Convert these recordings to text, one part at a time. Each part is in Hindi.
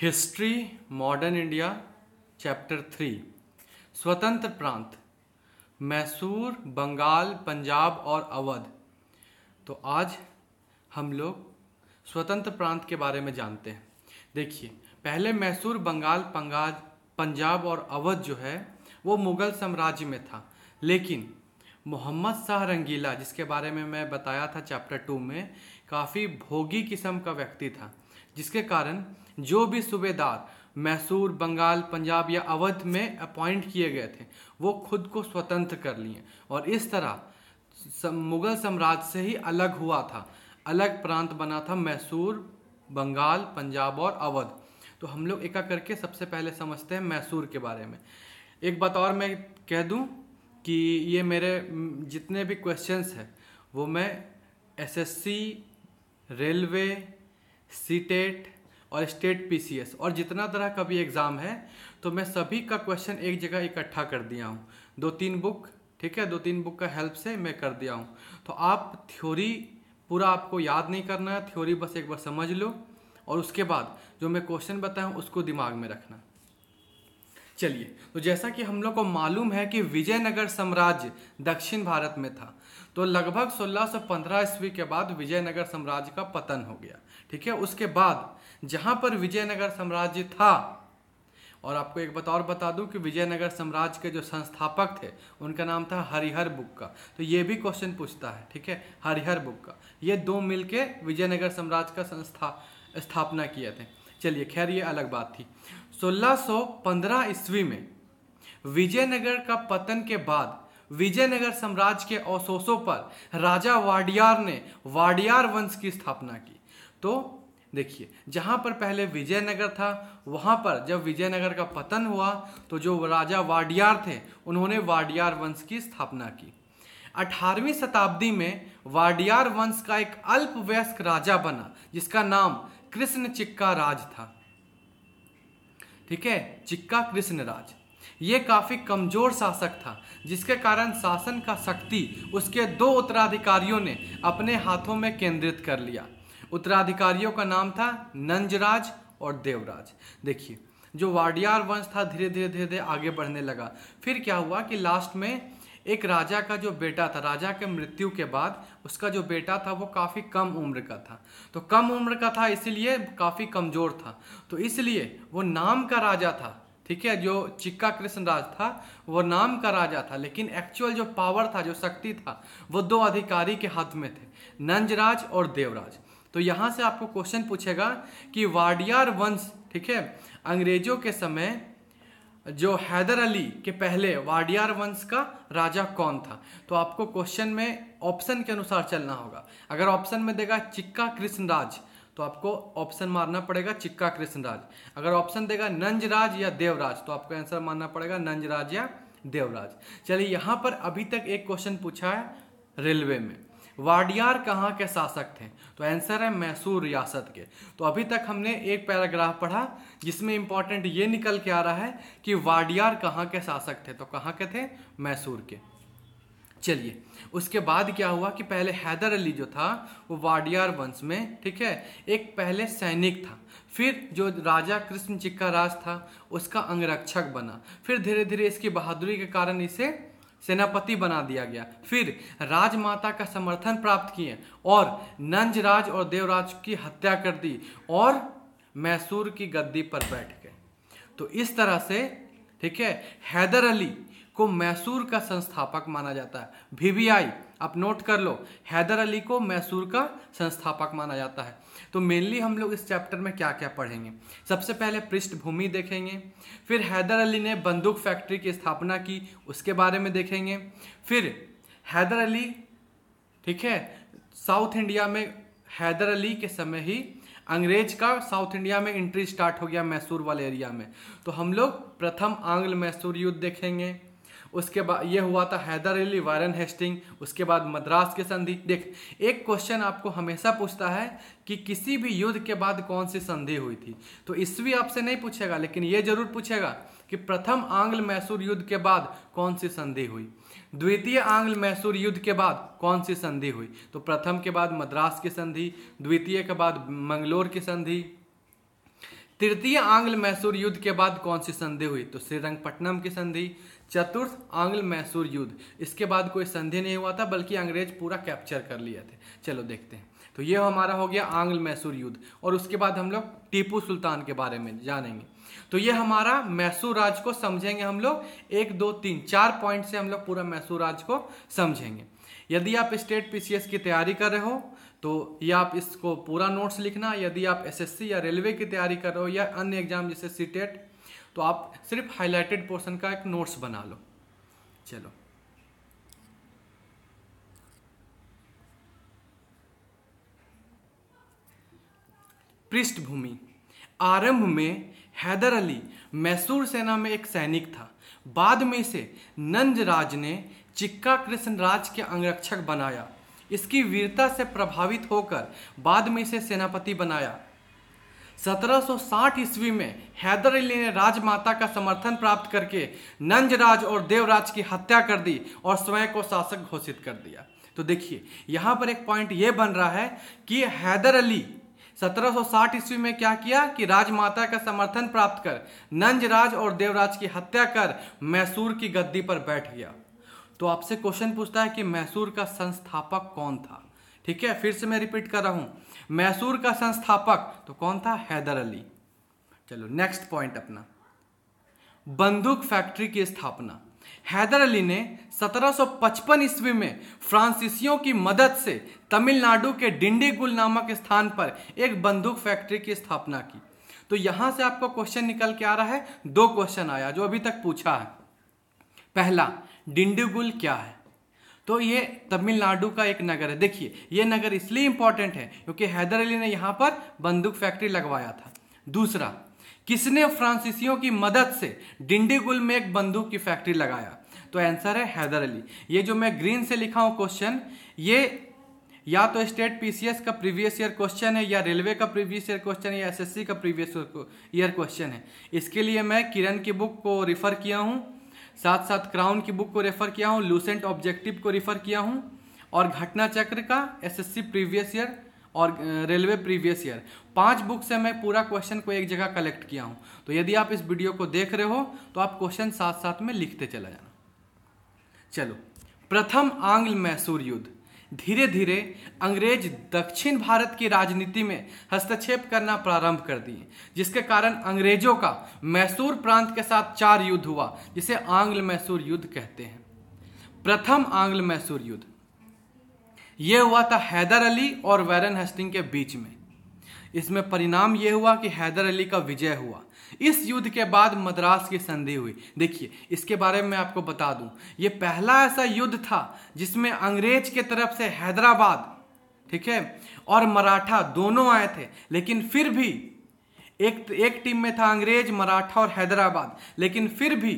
history modern India chapter three स्वतंत्र प्रांत मैसूर बंगाल पंजाब और अवध तो आज हम लोग स्वतंत्र प्रांत के बारे में जानते हैं देखिए पहले मैसूर बंगाल पंगाज पंजाब और अवध जो है वो मुग़ल साम्राज्य में था लेकिन मोहम्मद शाह रंगीला जिसके बारे में मैं बताया था चैप्टर टू में काफ़ी भोगी किस्म का व्यक्ति था जिसके कारण जो भी सूबेदार मैसूर बंगाल पंजाब या अवध में अपॉइंट किए गए थे वो खुद को स्वतंत्र कर लिए और इस तरह मुगल साम्राज्य से ही अलग हुआ था अलग प्रांत बना था मैसूर बंगाल पंजाब और अवध तो हम लोग एका करके सबसे पहले समझते हैं मैसूर के बारे में एक बात और मैं कह दूं कि ये मेरे जितने भी क्वेश्चंस हैं वो मैं एसएससी रेलवे सीटेट और स्टेट पीसीएस और जितना तरह का भी एग्ज़ाम है तो मैं सभी का क्वेश्चन एक जगह इकट्ठा कर दिया हूँ दो तीन बुक ठीक है दो तीन बुक का हेल्प से मैं कर दिया हूँ तो आप थ्योरी पूरा आपको याद नहीं करना है थ्योरी बस एक बार समझ लो और उसके बाद जो मैं क्वेश्चन बताया उसको दिमाग में रखना चलिए तो जैसा कि हम लोग को मालूम है कि विजयनगर साम्राज्य दक्षिण भारत में था तो लगभग 1615 ईस्वी के बाद विजयनगर साम्राज्य का पतन हो गया ठीक है उसके बाद जहाँ पर विजयनगर साम्राज्य था और आपको एक बात और बता दूं कि विजयनगर साम्राज्य के जो संस्थापक थे उनका नाम था हरिहर बुक का तो ये भी क्वेश्चन पूछता है ठीक है हरिहर बुक का ये दो मिलके विजयनगर साम्राज्य का संस्था स्थापना किए थे चलिए खैर ये अलग बात थी 1615 ईस्वी में विजयनगर का पतन के बाद विजयनगर साम्राज्य के अवशोषों पर राजा वाडियार ने वाडियार वंश की स्थापना की तो देखिए जहाँ पर पहले विजयनगर था वहाँ पर जब विजयनगर का पतन हुआ तो जो राजा वाडियार थे उन्होंने वाडियार वंश की स्थापना की 18वीं शताब्दी में वाडियार वंश का एक अल्पवयस्क राजा बना जिसका नाम कृष्ण चिक्का राज था ठीक है चिक्का कृष्ण राज ये काफी कमजोर शासक था जिसके कारण शासन का शक्ति उसके दो उत्तराधिकारियों ने अपने हाथों में केंद्रित कर लिया उत्तराधिकारियों का नाम था नंजराज और देवराज देखिए जो वाडियार वंश था धीरे धीरे धीरे धीरे आगे बढ़ने लगा फिर क्या हुआ कि लास्ट में एक राजा का जो बेटा था राजा के मृत्यु के बाद उसका जो बेटा था वो काफ़ी कम उम्र का था तो कम उम्र का था इसीलिए काफ़ी कमज़ोर था तो इसलिए वो नाम का राजा था ठीक है जो चिक्का कृष्ण राज था वो नाम का राजा था लेकिन एक्चुअल जो पावर था जो शक्ति था वो दो अधिकारी के हाथ में थे नंजराज और देवराज तो यहाँ से आपको क्वेश्चन पूछेगा कि वाडियार वंश ठीक है अंग्रेजों के समय जो हैदर अली के पहले वाडियार वंश का राजा कौन था तो आपको क्वेश्चन में ऑप्शन के अनुसार चलना होगा अगर ऑप्शन में देगा चिक्का कृष्णराज तो आपको ऑप्शन मारना पड़ेगा चिक्का कृष्णराज अगर ऑप्शन देगा नंजराज या देवराज तो आपको आंसर मानना पड़ेगा नंजराज या देवराज चलिए यहाँ पर अभी तक एक क्वेश्चन पूछा है रेलवे में वाडियार कहाँ के शासक थे तो आंसर है मैसूर रियासत के तो अभी तक हमने एक पैराग्राफ पढ़ा जिसमें इंपॉर्टेंट ये निकल के आ रहा है कि वाडियार कहाँ के शासक थे तो कहाँ के थे मैसूर के चलिए उसके बाद क्या हुआ कि पहले हैदर अली जो था वो वाडियार वंश में ठीक है एक पहले सैनिक था फिर जो राजा कृष्ण चिक्का राज था उसका अंगरक्षक बना फिर धीरे धीरे इसकी बहादुरी के कारण इसे सेनापति बना दिया गया फिर राजमाता का समर्थन प्राप्त किए और नंजराज और देवराज की हत्या कर दी और मैसूर की गद्दी पर बैठ गए तो इस तरह से ठीक है हैदर अली को मैसूर का संस्थापक माना जाता है वीवीआई आप नोट कर लो हैदर अली को मैसूर का संस्थापक माना जाता है तो मेनली हम लोग इस चैप्टर में क्या क्या पढ़ेंगे सबसे पहले पृष्ठभूमि देखेंगे फिर हैदर अली ने बंदूक फैक्ट्री की स्थापना की उसके बारे में देखेंगे फिर हैदर अली ठीक है साउथ इंडिया में हैदर अली के समय ही अंग्रेज का साउथ इंडिया में एंट्री स्टार्ट हो गया मैसूर वाले एरिया में तो हम लोग प्रथम आंग्ल मैसूर युद्ध देखेंगे उसके बाद ये हुआ था हैदर अली वारन हेस्टिंग उसके बाद मद्रास की संधि देख एक क्वेश्चन आपको हमेशा पूछता है कि किसी भी युद्ध के बाद कौन सी संधि हुई थी तो इसवी आपसे नहीं पूछेगा लेकिन ये जरूर पूछेगा कि प्रथम आंग्ल मैसूर युद्ध के बाद कौन सी संधि हुई द्वितीय आंग्ल मैसूर युद्ध के बाद कौन सी संधि हुई तो प्रथम के बाद मद्रास की संधि द्वितीय के बाद मंगलोर की संधि तृतीय आंग्ल मैसूर युद्ध के बाद कौन सी संधि हुई तो श्रीरंगपट्टनम की संधि चतुर्थ आंग्ल मैसूर युद्ध इसके बाद कोई संधि नहीं हुआ था बल्कि अंग्रेज पूरा कैप्चर कर लिए थे चलो देखते हैं तो ये हमारा हो गया आंग्ल मैसूर युद्ध और उसके बाद हम लोग टीपू सुल्तान के बारे में जानेंगे तो ये हमारा मैसूर राज को समझेंगे हम लोग एक दो तीन चार पॉइंट से हम लोग पूरा मैसूर राज को समझेंगे यदि आप स्टेट पीसीएस की तैयारी कर रहे हो तो ये आप इसको पूरा नोट्स लिखना यदि आप एसएससी या रेलवे की तैयारी कर रहे हो या अन्य एग्जाम जैसे सी टेट तो आप सिर्फ हाईलाइटेड पोर्शन का एक नोट्स बना लो चलो पृष्ठभूमि आरंभ में हैदर अली मैसूर सेना में एक सैनिक था बाद में इसे राज ने चिक्का कृष्ण राज के अंगरक्षक बनाया इसकी वीरता से प्रभावित होकर बाद में इसे सेनापति बनाया 1760 ईस्वी में हैदर अली ने राजमाता का समर्थन प्राप्त करके नंजराज और देवराज की हत्या कर दी और स्वयं को शासक घोषित कर दिया तो देखिए यहाँ पर एक पॉइंट ये बन रहा है कि हैदर अली 1760 ईस्वी में क्या किया कि राजमाता का समर्थन प्राप्त कर नंजराज और देवराज की हत्या कर मैसूर की गद्दी पर बैठ गया तो आपसे क्वेश्चन पूछता है कि मैसूर का संस्थापक कौन था ठीक है फिर से मैं रिपीट कर रहा हूँ मैसूर का संस्थापक तो कौन था हैदर अली चलो नेक्स्ट पॉइंट अपना बंदूक फैक्ट्री की स्थापना हैदर अली ने 1755 ईस्वी में फ्रांसीसियों की मदद से तमिलनाडु के डिंडीगुल नामक स्थान पर एक बंदूक फैक्ट्री की स्थापना की तो यहां से आपको क्वेश्चन निकल के आ रहा है दो क्वेश्चन आया जो अभी तक पूछा है पहला डिंडीगुल क्या है तो ये तमिलनाडु का एक नगर है देखिए ये नगर इसलिए इम्पॉर्टेंट है क्योंकि हैदर अली ने यहाँ पर बंदूक फैक्ट्री लगवाया था दूसरा किसने फ्रांसीसियों की मदद से डिंडीगुल में एक बंदूक की फैक्ट्री लगाया तो आंसर है हैदर अली ये जो मैं ग्रीन से लिखा हूँ क्वेश्चन ये या तो स्टेट पीसीएस का प्रीवियस ईयर क्वेश्चन है या रेलवे का प्रीवियस ईयर क्वेश्चन है या एसएससी का प्रीवियस ईयर क्वेश्चन है इसके लिए मैं किरण की बुक को रिफर किया हूँ साथ साथ क्राउन की बुक को रेफर किया हूँ लूसेंट ऑब्जेक्टिव को रेफर किया हूँ और घटना चक्र का एसएससी प्रीवियस ईयर और रेलवे प्रीवियस ईयर पांच बुक से मैं पूरा क्वेश्चन को एक जगह कलेक्ट किया हूँ तो यदि आप इस वीडियो को देख रहे हो तो आप क्वेश्चन साथ साथ में लिखते चला जाना चलो प्रथम आंग्ल मैसूर युद्ध धीरे धीरे अंग्रेज दक्षिण भारत की राजनीति में हस्तक्षेप करना प्रारंभ कर दिए जिसके कारण अंग्रेजों का मैसूर प्रांत के साथ चार युद्ध हुआ जिसे आंग्ल मैसूर युद्ध कहते हैं प्रथम आंग्ल मैसूर युद्ध यह हुआ था हैदर अली और वैरन हस्टिंग के बीच में इसमें परिणाम यह हुआ कि हैदर अली का विजय हुआ इस युद्ध के बाद मद्रास की संधि हुई देखिए इसके बारे में आपको बता दूं ये पहला ऐसा युद्ध था जिसमें अंग्रेज के तरफ से हैदराबाद ठीक है और मराठा दोनों आए थे लेकिन फिर भी एक एक टीम में था अंग्रेज मराठा और हैदराबाद लेकिन फिर भी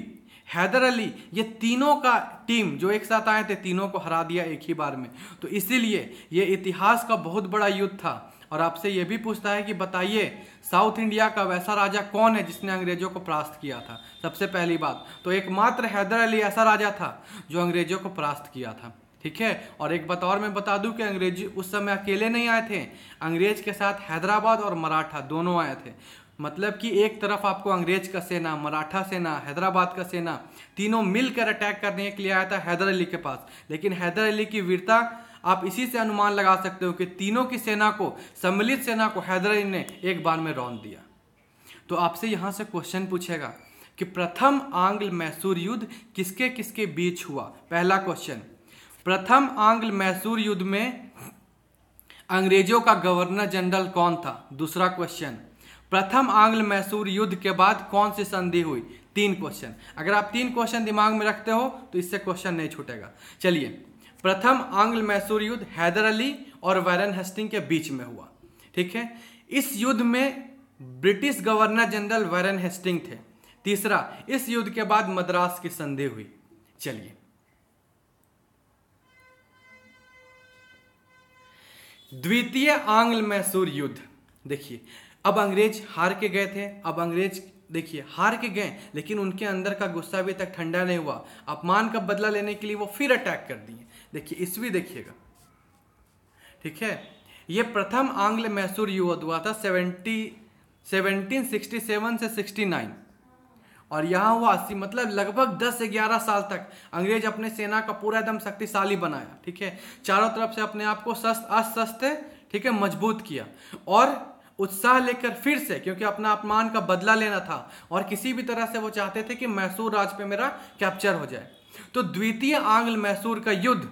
हैदर अली ये तीनों का टीम जो एक साथ आए थे तीनों को हरा दिया एक ही बार में तो इसीलिए ये इतिहास का बहुत बड़ा युद्ध था और आपसे ये भी पूछता है कि बताइए साउथ इंडिया का वैसा राजा कौन है जिसने अंग्रेजों को परास्त किया था सबसे पहली बात तो एकमात्र हैदर अली ऐसा राजा था जो अंग्रेजों को परास्त किया था ठीक है और एक बात और मैं बता दूं कि अंग्रेजी उस समय अकेले नहीं आए थे अंग्रेज के साथ हैदराबाद और मराठा दोनों आए थे मतलब कि एक तरफ आपको अंग्रेज का सेना मराठा सेना हैदराबाद का सेना तीनों मिलकर अटैक करने के लिए आया था हैदर अली के पास लेकिन हैदर अली की वीरता आप इसी से अनुमान लगा सकते हो कि तीनों की सेना को सम्मिलित सेना को हैदर ने एक बार में रौन दिया तो आपसे यहाँ से क्वेश्चन पूछेगा कि प्रथम आंग्ल मैसूर युद्ध किसके किसके बीच हुआ पहला क्वेश्चन प्रथम आंग्ल मैसूर युद्ध में अंग्रेजों का गवर्नर जनरल कौन था दूसरा क्वेश्चन प्रथम आंग्ल मैसूर युद्ध के बाद कौन सी संधि हुई तीन क्वेश्चन अगर आप तीन क्वेश्चन दिमाग में रखते हो तो इससे क्वेश्चन नहीं छूटेगा चलिए प्रथम आंग्ल मैसूर युद्ध हैदर अली और वैरन हेस्टिंग के बीच में हुआ ठीक है इस युद्ध में British governor general Warren Hasting थे तीसरा इस युद्ध के बाद मद्रास की संधि हुई चलिए द्वितीय आंग्ल मैसूर युद्ध देखिए अब अंग्रेज हार के गए थे अब अंग्रेज देखिए हार के गए लेकिन उनके अंदर का गुस्सा अभी तक ठंडा नहीं हुआ अपमान का बदला लेने के लिए वो फिर अटैक कर दिए देखिए ईस्वी देखिएगा ठीक है ये प्रथम आंग्ल मैसूर युद्ध हुआ था सेवेंटी सेवन से नाइन और यहाँ हुआ अस्सी मतलब लगभग दस से ग्यारह साल तक अंग्रेज अपने सेना का पूरा एकदम शक्तिशाली बनाया ठीक है चारों तरफ से अपने आप को सस्त अस्वस्थ ठीक है मजबूत किया और उत्साह लेकर फिर से क्योंकि अपना अपमान का बदला लेना था और किसी भी तरह से वो चाहते थे कि मैसूर राज पे मेरा कैप्चर हो जाए तो द्वितीय आंग्ल मैसूर का युद्ध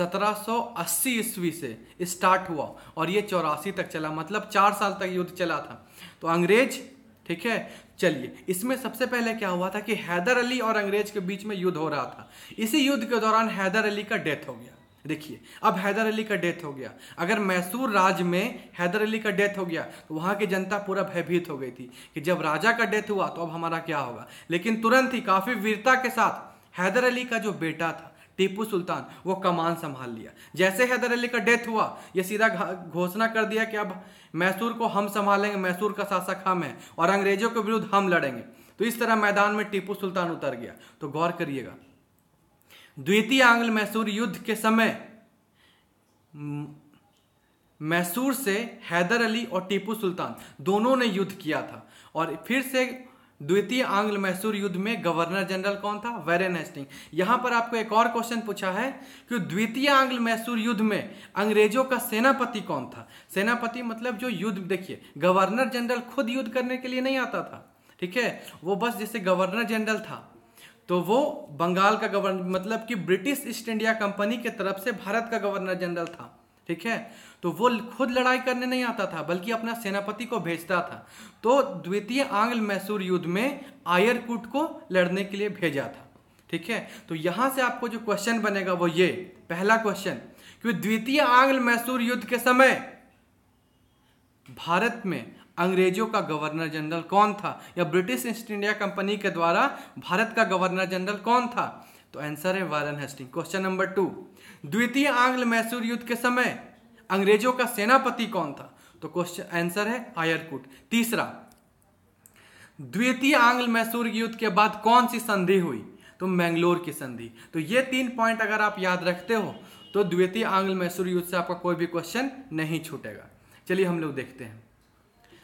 1780 ईस्वी से स्टार्ट हुआ और ये चौरासी तक चला मतलब चार साल तक युद्ध चला था तो अंग्रेज ठीक है चलिए इसमें सबसे पहले क्या हुआ था कि हैदर अली और अंग्रेज के बीच में युद्ध हो रहा था इसी युद्ध के दौरान हैदर अली का डेथ हो गया देखिए अब हैदर अली का डेथ हो गया अगर मैसूर राज में हैदर अली का डेथ हो गया तो वहाँ की जनता पूरा भयभीत हो गई थी कि जब राजा का डेथ हुआ तो अब हमारा क्या होगा लेकिन तुरंत ही काफ़ी वीरता के साथ हैदर अली का जो बेटा था टीपू सुल्तान वो कमान संभाल लिया जैसे हैदर अली का डेथ हुआ ये सीधा घोषणा कर दिया कि अब मैसूर को हम संभालेंगे मैसूर का शासक हम है और अंग्रेजों के विरुद्ध हम लड़ेंगे तो इस तरह मैदान में टीपू सुल्तान उतर गया तो गौर करिएगा द्वितीय आंग्ल मैसूर युद्ध के समय मैसूर से हैदर अली और टीपू सुल्तान दोनों ने युद्ध किया था और फिर से द्वितीय आंग्ल मैसूर युद्ध में गवर्नर जनरल कौन था वेरन हेस्टिंग यहां पर आपको एक और क्वेश्चन पूछा है कि द्वितीय आंग्ल मैसूर युद्ध में अंग्रेजों का सेनापति कौन था सेनापति मतलब जो युद्ध देखिए गवर्नर जनरल खुद युद्ध करने के लिए नहीं आता था ठीक है वो बस जैसे गवर्नर जनरल था तो वो बंगाल का गवर्नर मतलब कि ब्रिटिश ईस्ट इंडिया कंपनी के तरफ से भारत का गवर्नर जनरल था ठीक है तो वो खुद लड़ाई करने नहीं आता था बल्कि अपना सेनापति को भेजता था तो द्वितीय आंग्ल मैसूर युद्ध में आयरकूट को लड़ने के लिए भेजा था ठीक है तो यहां से आपको जो क्वेश्चन बनेगा वो ये पहला क्वेश्चन कि द्वितीय आंग्ल मैसूर युद्ध के समय भारत में अंग्रेजों का गवर्नर जनरल कौन था या ब्रिटिश ईस्ट इंडिया कंपनी के द्वारा भारत का गवर्नर जनरल कौन था तो आंसर है Warren Hasting question number two द्वितीय आंग्ल मैसूर युद्ध के समय अंग्रेजों का सेनापति कौन था तो क्वेश्चन आंसर है आयरकुट तीसरा द्वितीय आंग्ल मैसूर युद्ध के बाद कौन सी संधि हुई तो मैंगलोर की संधि तो ये तीन पॉइंट अगर आप याद रखते हो तो द्वितीय आंग्ल मैसूर युद्ध से आपका कोई भी क्वेश्चन नहीं छूटेगा चलिए हम लोग देखते हैं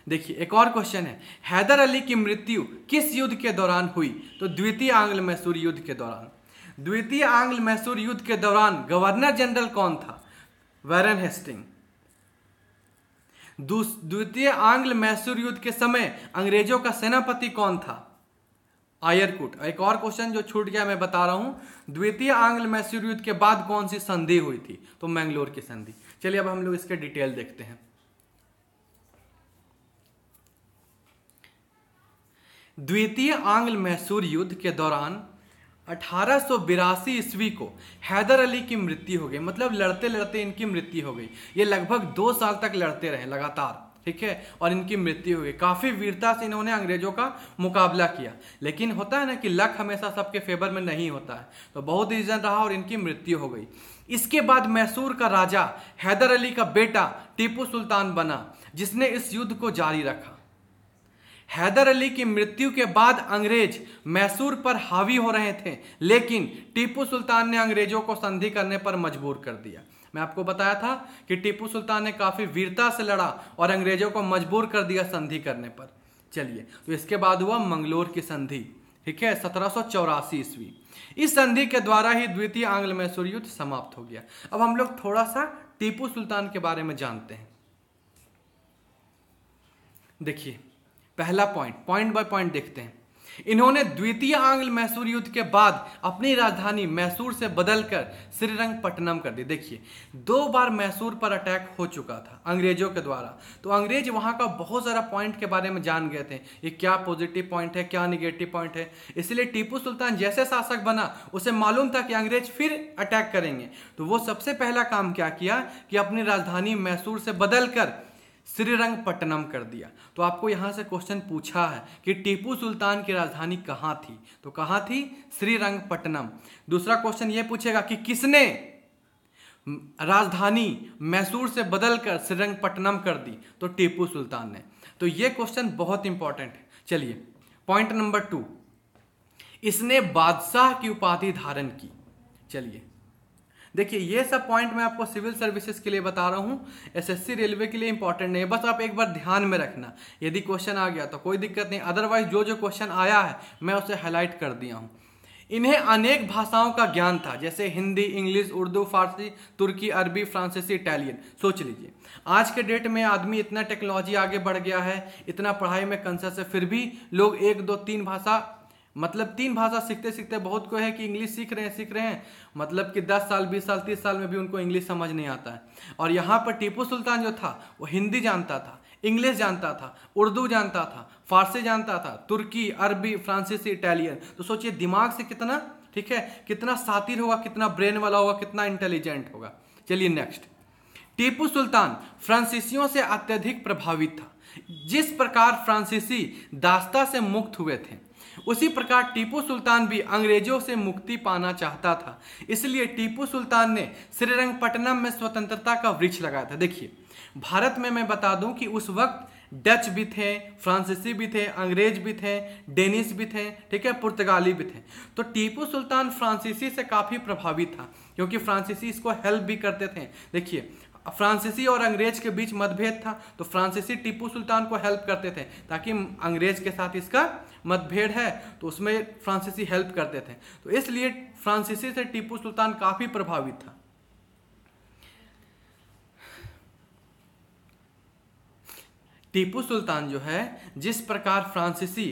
देखिए एक और क्वेश्चन है हैदर अली की मृत्यु किस युद्ध के दौरान हुई तो द्वितीय आंग्ल मैसूर युद्ध के दौरान द्वितीय आंग्ल मैसूर युद्ध के दौरान गवर्नर जनरल कौन था वैरन हेस्टिंग द्वितीय आंग्ल मैसूर युद्ध के समय अंग्रेजों का सेनापति कौन था आयरकुट एक और क्वेश्चन जो छूट गया मैं बता रहा हूं द्वितीय आंग्ल मैसूर युद्ध के बाद कौन सी संधि हुई थी तो मैंगलोर की संधि चलिए अब हम लोग इसके डिटेल देखते हैं द्वितीय आंग्ल मैसूर युद्ध के दौरान अठारह सौ ईस्वी को हैदर अली की मृत्यु हो गई मतलब लड़ते लड़ते इनकी मृत्यु हो गई ये लगभग दो साल तक लड़ते रहे लगातार ठीक है और इनकी मृत्यु हो गई काफी वीरता से इन्होंने अंग्रेजों का मुकाबला किया लेकिन होता है ना कि लक हमेशा सबके फेवर में नहीं होता है तो बहुत रीजन रहा और इनकी मृत्यु हो गई इसके बाद मैसूर का राजा हैदर अली का बेटा टीपू सुल्तान बना जिसने इस युद्ध को जारी रखा हैदर अली की मृत्यु के बाद अंग्रेज मैसूर पर हावी हो रहे थे लेकिन टीपू सुल्तान ने अंग्रेजों को संधि करने पर मजबूर कर दिया मैं आपको बताया था कि टीपू सुल्तान ने काफी वीरता से लड़ा और अंग्रेजों को मजबूर कर दिया संधि करने पर चलिए तो इसके बाद हुआ मंगलोर की संधि ठीक है सत्रह ईस्वी इस संधि के द्वारा ही द्वितीय आंग्ल मैसूर युद्ध समाप्त हो गया अब हम लोग थोड़ा सा टीपू सुल्तान के बारे में जानते हैं देखिए पहला पॉइंट पॉइंट बाय पॉइंट देखते हैं इन्होंने द्वितीय आंग्ल मैसूर युद्ध के बाद अपनी राजधानी मैसूर से बदलकर श्रीरंगपट्टनम कर दी देखिए दो बार मैसूर पर अटैक हो चुका था अंग्रेजों के द्वारा तो अंग्रेज वहां का बहुत सारा पॉइंट के बारे में जान गए थे ये क्या पॉजिटिव पॉइंट है क्या निगेटिव पॉइंट है इसलिए टीपू सुल्तान जैसे शासक बना उसे मालूम था कि अंग्रेज फिर अटैक करेंगे तो वो सबसे पहला काम क्या किया कि अपनी राजधानी मैसूर से बदलकर श्रीरंगपट्टनम कर दिया तो आपको यहाँ से क्वेश्चन पूछा है कि टीपू सुल्तान की राजधानी कहाँ थी तो कहाँ थी श्रीरंगपट्टनम दूसरा क्वेश्चन ये पूछेगा कि किसने राजधानी मैसूर से बदलकर श्रीरंगपट्टनम कर दी तो टीपू सुल्तान ने तो ये क्वेश्चन बहुत इंपॉर्टेंट है चलिए पॉइंट नंबर टू इसने बादशाह की उपाधि धारण की चलिए देखिए ये सब पॉइंट मैं आपको सिविल सर्विसेज के लिए बता रहा हूँ एसएससी रेलवे के लिए इंपॉर्टेंट नहीं है बस आप एक बार ध्यान में रखना यदि क्वेश्चन आ गया तो कोई दिक्कत नहीं अदरवाइज जो जो क्वेश्चन आया है मैं उसे हाईलाइट कर दिया हूँ इन्हें अनेक भाषाओं का ज्ञान था जैसे हिंदी इंग्लिश उर्दू फारसी तुर्की अरबी फ्रांसीसी इटालियन सोच लीजिए आज के डेट में आदमी इतना टेक्नोलॉजी आगे बढ़ गया है इतना पढ़ाई में कंसर्स है फिर भी लोग एक दो तीन भाषा मतलब तीन भाषा सीखते सीखते बहुत को है कि इंग्लिश सीख रहे हैं सीख रहे हैं मतलब कि 10 साल 20 साल 30 साल में भी उनको इंग्लिश समझ नहीं आता है और यहाँ पर टीपू सुल्तान जो था वो हिंदी जानता था इंग्लिश जानता था उर्दू जानता था फारसी जानता था तुर्की अरबी फ्रांसीसी इटालियन तो सोचिए दिमाग से कितना ठीक है कितना सातिर होगा कितना ब्रेन वाला होगा कितना इंटेलिजेंट होगा चलिए नेक्स्ट टीपू सुल्तान फ्रांसीसियों से अत्यधिक प्रभावित था जिस प्रकार फ्रांसीसी दास्ता से मुक्त हुए थे उसी प्रकार टीपू सुल्तान भी अंग्रेजों से मुक्ति पाना चाहता था इसलिए टीपू सुल्तान ने श्रीरंगपट्टनम में स्वतंत्रता का वृक्ष लगाया था देखिए भारत में मैं बता दूं कि उस वक्त डच भी थे फ्रांसीसी भी थे अंग्रेज भी थे डेनिस भी थे ठीक है पुर्तगाली भी थे तो टीपू सुल्तान फ्रांसीसी से काफ़ी प्रभावित था क्योंकि फ्रांसीसी इसको हेल्प भी करते थे देखिए फ्रांसीसी और अंग्रेज के बीच मतभेद था तो फ्रांसीसी टीपू सुल्तान को हेल्प करते थे ताकि अंग्रेज के साथ इसका मतभेद है तो उसमें फ्रांसीसी हेल्प करते थे तो इसलिए फ्रांसीसी से टीपू सुल्तान काफ़ी प्रभावित था टीपू सुल्तान जो है जिस प्रकार फ्रांसीसी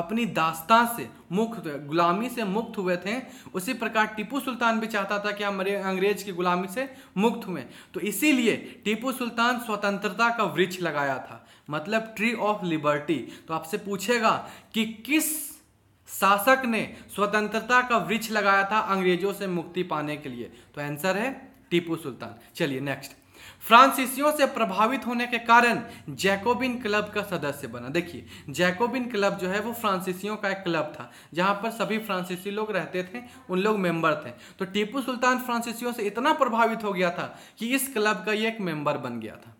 अपनी दास्ता से मुक्त गुलामी से मुक्त हुए थे उसी प्रकार टीपू सुल्तान भी चाहता था कि हम अंग्रेज की गुलामी से मुक्त हुए तो इसीलिए टीपू सुल्तान स्वतंत्रता का वृक्ष लगाया था मतलब ट्री ऑफ लिबर्टी तो आपसे पूछेगा कि किस शासक ने स्वतंत्रता का वृक्ष लगाया था अंग्रेजों से मुक्ति पाने के लिए तो आंसर है टीपू सुल्तान चलिए नेक्स्ट फ्रांसीसियों से प्रभावित होने के कारण जैकोबिन क्लब का सदस्य बना देखिए जैकोबिन क्लब जो है वो फ्रांसीसियों का एक क्लब था जहां पर सभी फ्रांसीसी लोग रहते थे उन लोग मेंबर थे तो टीपू सुल्तान फ्रांसीसियों से इतना प्रभावित हो गया था कि इस क्लब का ये एक मेंबर बन गया था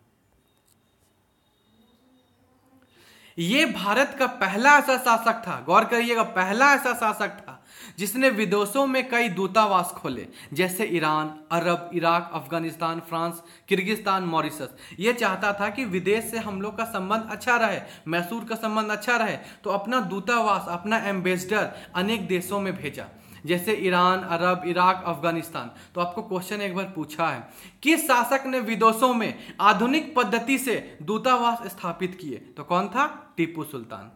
ये भारत का पहला ऐसा शासक था गौर करिएगा पहला ऐसा शासक था जिसने विदेशों में कई दूतावास खोले जैसे Iran Arab Iraq Afghanistan France Kyrgyzstan Mauritius ये चाहता था कि विदेश से हम लोग का संबंध अच्छा रहे मैसूर का संबंध अच्छा रहे तो अपना दूतावास अपना एम्बेसडर अनेक देशों में भेजा जैसे ईरान अरब इराक अफगानिस्तान तो आपको क्वेश्चन एक बार पूछा है किस शासक ने विदेशों में आधुनिक पद्धति से दूतावास स्थापित किए तो कौन था टीपू सुल्तान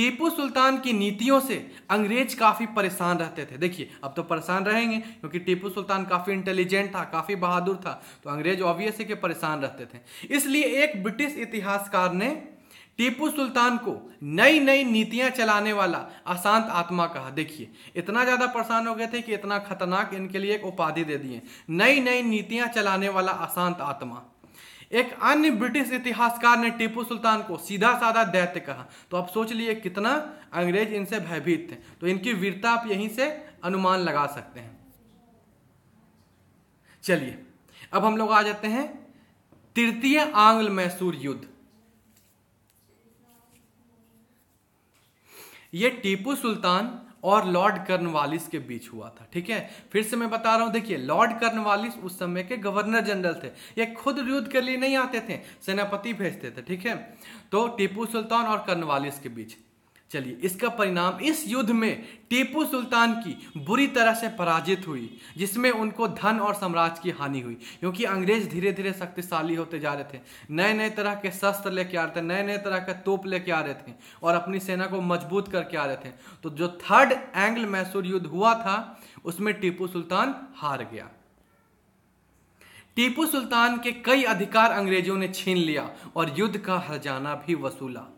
टीपू सुल्तान की नीतियों से अंग्रेज काफ़ी परेशान रहते थे देखिए अब तो परेशान रहेंगे क्योंकि टीपू सुल्तान काफ़ी इंटेलिजेंट था काफ़ी बहादुर था तो अंग्रेज ऑब्वियस है कि परेशान रहते थे इसलिए एक ब्रिटिश इतिहासकार ने टीपू सुल्तान को नई नई नीतियां चलाने वाला अशांत आत्मा कहा देखिए इतना ज़्यादा परेशान हो गए थे कि इतना खतरनाक इनके लिए एक उपाधि दे दिए नई नई नीतियां चलाने वाला अशांत आत्मा एक अन्य ब्रिटिश इतिहासकार ने टीपू सुल्तान को सीधा साधा दैत्य कहा तो आप सोच लिए कितना अंग्रेज इनसे भयभीत थे तो इनकी वीरता आप यहीं से अनुमान लगा सकते हैं चलिए अब हम लोग आ जाते हैं तृतीय आंग्ल मैसूर युद्ध ये टीपू सुल्तान और लॉर्ड कर्नवालिस के बीच हुआ था ठीक है फिर से मैं बता रहा हूं देखिए लॉर्ड कर्नवालिस उस समय के गवर्नर जनरल थे ये खुद युद्ध के लिए नहीं आते थे सेनापति भेजते थे ठीक है तो टीपू सुल्तान और कर्नवालिस के बीच चलिए इसका परिणाम इस युद्ध में टीपू सुल्तान की बुरी तरह से पराजित हुई जिसमें उनको धन और साम्राज्य की हानि हुई क्योंकि अंग्रेज धीरे धीरे शक्तिशाली होते जा रहे थे नए नए तरह के शस्त्र लेके आ रहे थे नए नए तरह के तोप लेके आ रहे थे और अपनी सेना को मजबूत करके आ रहे थे तो जो थर्ड एंग्ल मैसूर युद्ध हुआ था उसमें टीपू सुल्तान हार गया टीपू सुल्तान के कई अधिकार अंग्रेजों ने छीन लिया और युद्ध का हरजाना भी वसूला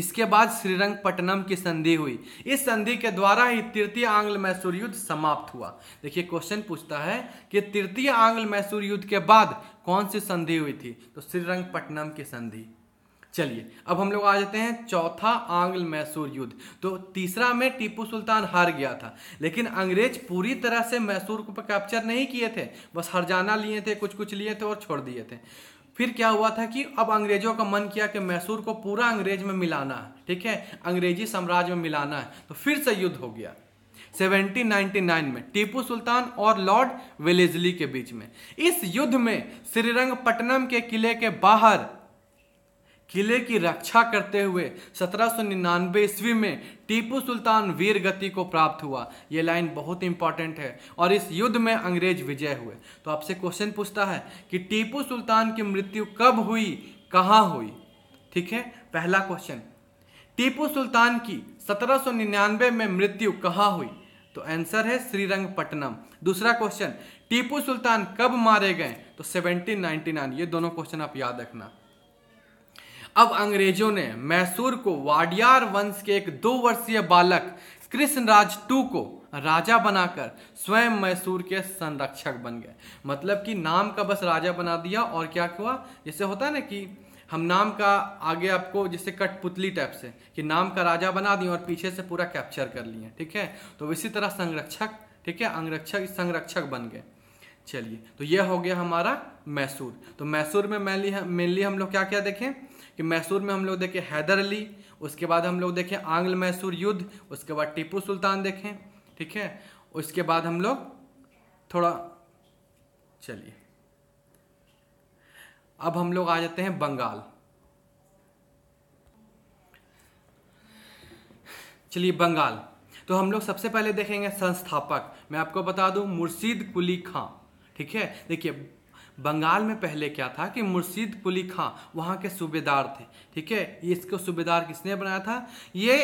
इसके बाद श्रीरंगपट्टनम की संधि हुई इस संधि के द्वारा ही तृतीय आंग्ल मैसूर युद्ध समाप्त हुआ देखिए क्वेश्चन पूछता है कि तृतीय आंग्ल मैसूर युद्ध के बाद कौन सी संधि हुई थी तो श्रीरंगपट्टनम की संधि चलिए अब हम लोग आ जाते हैं चौथा आंग्ल मैसूर युद्ध तो तीसरा में टीपू सुल्तान हार गया था लेकिन अंग्रेज पूरी तरह से मैसूर को कैप्चर नहीं किए थे बस हरजाना लिए थे कुछ कुछ लिए थे और छोड़ दिए थे फिर क्या हुआ था कि अब अंग्रेजों का मन किया कि मैसूर को पूरा अंग्रेज में मिलाना है ठीक है अंग्रेजी साम्राज्य में मिलाना है तो फिर से युद्ध हो गया 1799 में टीपू सुल्तान और लॉर्ड वेलेजली के बीच में इस युद्ध में श्रीरंगपट्टनम के किले के बाहर किले की रक्षा करते हुए 1799 ईस्वी में टीपू सुल्तान वीर गति को प्राप्त हुआ ये लाइन बहुत इंपॉर्टेंट है और इस युद्ध में अंग्रेज विजय हुए तो आपसे क्वेश्चन पूछता है कि टीपू सुल्तान की मृत्यु कब हुई कहाँ हुई ठीक है पहला क्वेश्चन टीपू सुल्तान की 1799 में मृत्यु कहाँ हुई तो आंसर है श्रीरंगपट्टनम दूसरा क्वेश्चन टीपू सुल्तान कब मारे गए तो 1799 ये दोनों क्वेश्चन आप याद रखना अब अंग्रेजों ने मैसूर को वाडियार वंश के एक दो वर्षीय बालक कृष्णराज टू को राजा बनाकर स्वयं मैसूर के संरक्षक बन गए मतलब कि नाम का बस राजा बना दिया और क्या हुआ जैसे होता है ना कि हम नाम का आगे आपको जैसे कठपुतली टाइप से कि नाम का राजा बना दिए और पीछे से पूरा कैप्चर कर लिए ठीक है तो इसी तरह संरक्षक ठीक है अंगरक्षक संरक्षक बन गए चलिए तो यह हो गया हमारा मैसूर तो मैसूर में मेनली मेनली हम लोग क्या क्या देखें कि मैसूर में हम लोग देखें हैदर अली उसके बाद हम लोग देखें आंग्ल मैसूर युद्ध उसके बाद टीपू सुल्तान देखें ठीक है उसके बाद हम लोग थोड़ा चलिए अब हम लोग आ जाते हैं बंगाल चलिए बंगाल तो हम लोग सबसे पहले देखेंगे संस्थापक मैं आपको बता दूं मुर्शीद कुली खां ठीक है देखिए बंगाल में पहले क्या था कि मुर्शीद कुली खां वहाँ के सूबेदार थे ठीक है इसको सूबेदार किसने बनाया था ये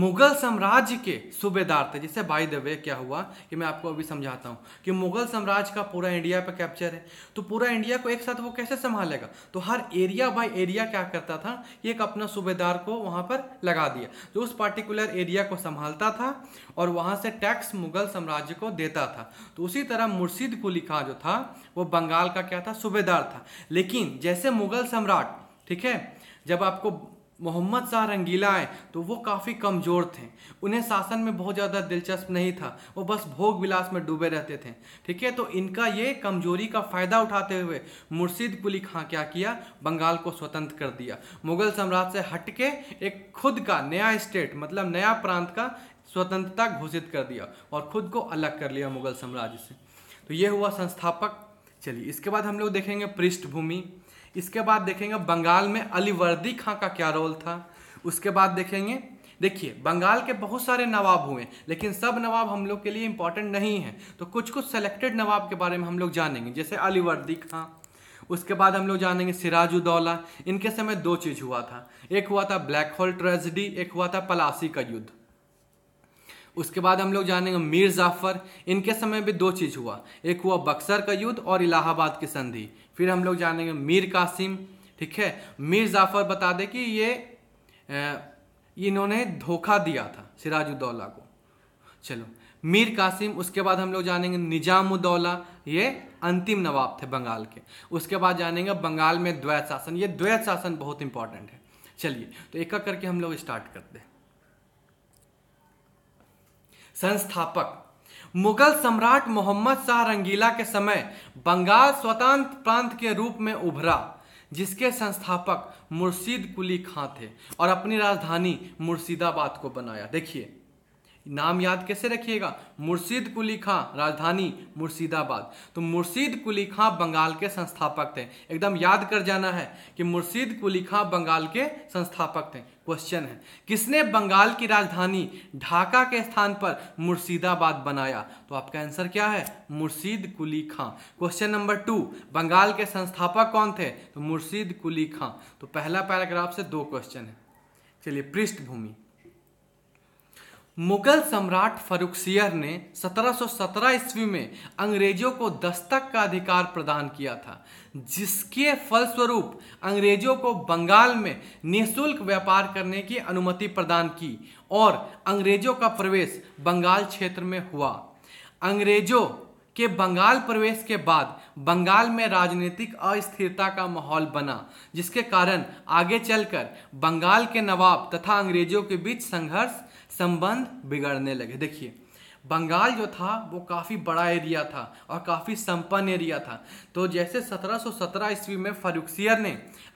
मुगल साम्राज्य के सूबेदार थे जिससे बाई द वे क्या हुआ कि मैं आपको अभी समझाता हूँ कि मुगल साम्राज्य का पूरा इंडिया पर कैप्चर है तो पूरा इंडिया को एक साथ वो कैसे संभालेगा तो हर एरिया बाय एरिया क्या करता था कि एक अपना सूबेदार को वहाँ पर लगा दिया जो उस पार्टिकुलर एरिया को संभालता था और वहाँ से टैक्स मुगल साम्राज्य को देता था तो उसी तरह मुर्शिद कुली खां जो था वो बंगाल का क्या था सूबेदार था लेकिन जैसे मुगल सम्राट ठीक है जब आपको मोहम्मद शाह रंगीला आए तो वो काफ़ी कमज़ोर थे उन्हें शासन में बहुत ज़्यादा दिलचस्प नहीं था वो बस भोग विलास में डूबे रहते थे ठीक है तो इनका ये कमज़ोरी का फ़ायदा उठाते हुए मुर्शिद कुली खां क्या किया बंगाल को स्वतंत्र कर दिया मुगल साम्राज्य से हट के एक खुद का नया स्टेट मतलब नया प्रांत का स्वतंत्रता घोषित कर दिया और खुद को अलग कर लिया मुगल साम्राज्य से तो ये हुआ संस्थापक चलिए इसके बाद हम लोग देखेंगे पृष्ठभूमि इसके बाद देखेंगे बंगाल में अलीवर्दी खां का क्या रोल था उसके बाद देखेंगे देखिए बंगाल के बहुत सारे नवाब हुए लेकिन सब नवाब हम लोग के लिए इम्पॉर्टेंट नहीं हैं तो कुछ कुछ सेलेक्टेड नवाब के बारे में हम लोग जानेंगे जैसे अलीवर्दी खां उसके बाद हम लोग जानेंगे सिराजुद्दौला इनके समय दो चीज़ हुआ था एक हुआ था ब्लैक होल ट्रेजिडी एक हुआ था पलासी का युद्ध उसके बाद हम लोग जानेंगे मीर जाफर इनके समय भी दो चीज़ हुआ एक हुआ बक्सर का युद्ध और इलाहाबाद की संधि फिर हम लोग जानेंगे मीर कासिम ठीक है मीर जाफर बता दे कि ये इन्होंने धोखा दिया था सिराजुद्दौला को चलो मीर कासिम उसके बाद हम लोग जानेंगे निजामुद्दौला ये अंतिम नवाब थे बंगाल के उसके बाद जानेंगे बंगाल में द्वैत शासन ये द्वैत शासन बहुत इंपॉर्टेंट है चलिए तो एक करके हम लोग स्टार्ट करते हैं संस्थापक मुगल सम्राट मोहम्मद शाह रंगीला के समय बंगाल स्वतंत्र प्रांत के रूप में उभरा जिसके संस्थापक मुर्शीद कुली खां थे और अपनी राजधानी मुर्शिदाबाद को बनाया देखिए नाम याद कैसे रखिएगा मुर्शीद कुली खां राजधानी मुर्शिदाबाद तो मुर्शीद कुली खां बंगाल के संस्थापक थे एकदम याद कर जाना है कि मुर्शीद कुली खां बंगाल के संस्थापक थे क्वेश्चन है किसने बंगाल की राजधानी ढाका के स्थान पर मुर्शिदाबाद बनाया तो आपका आंसर क्या है Murshid Quli Khan question number two Bengal के संस्थापक कौन थे तो मुर्शीद कुली खां तो पहला पैराग्राफ से दो क्वेश्चन है चलिए पृष्ठभूमि मुगल सम्राट फरुखसियर ने 1717 ईस्वी में अंग्रेजों को दस्तक का अधिकार प्रदान किया था जिसके फलस्वरूप अंग्रेजों को बंगाल में निशुल्क व्यापार करने की अनुमति प्रदान की और अंग्रेजों का प्रवेश बंगाल क्षेत्र में हुआ अंग्रेजों के बंगाल प्रवेश के बाद बंगाल में राजनीतिक अस्थिरता का माहौल बना जिसके कारण आगे चलकर बंगाल के नवाब तथा अंग्रेजों के बीच संघर्ष संबंध बिगड़ने लगे देखिए बंगाल जो था वो काफ़ी बड़ा एरिया था और काफ़ी संपन्न एरिया था तो जैसे 1717 ईस्वी में फरुखसियर ने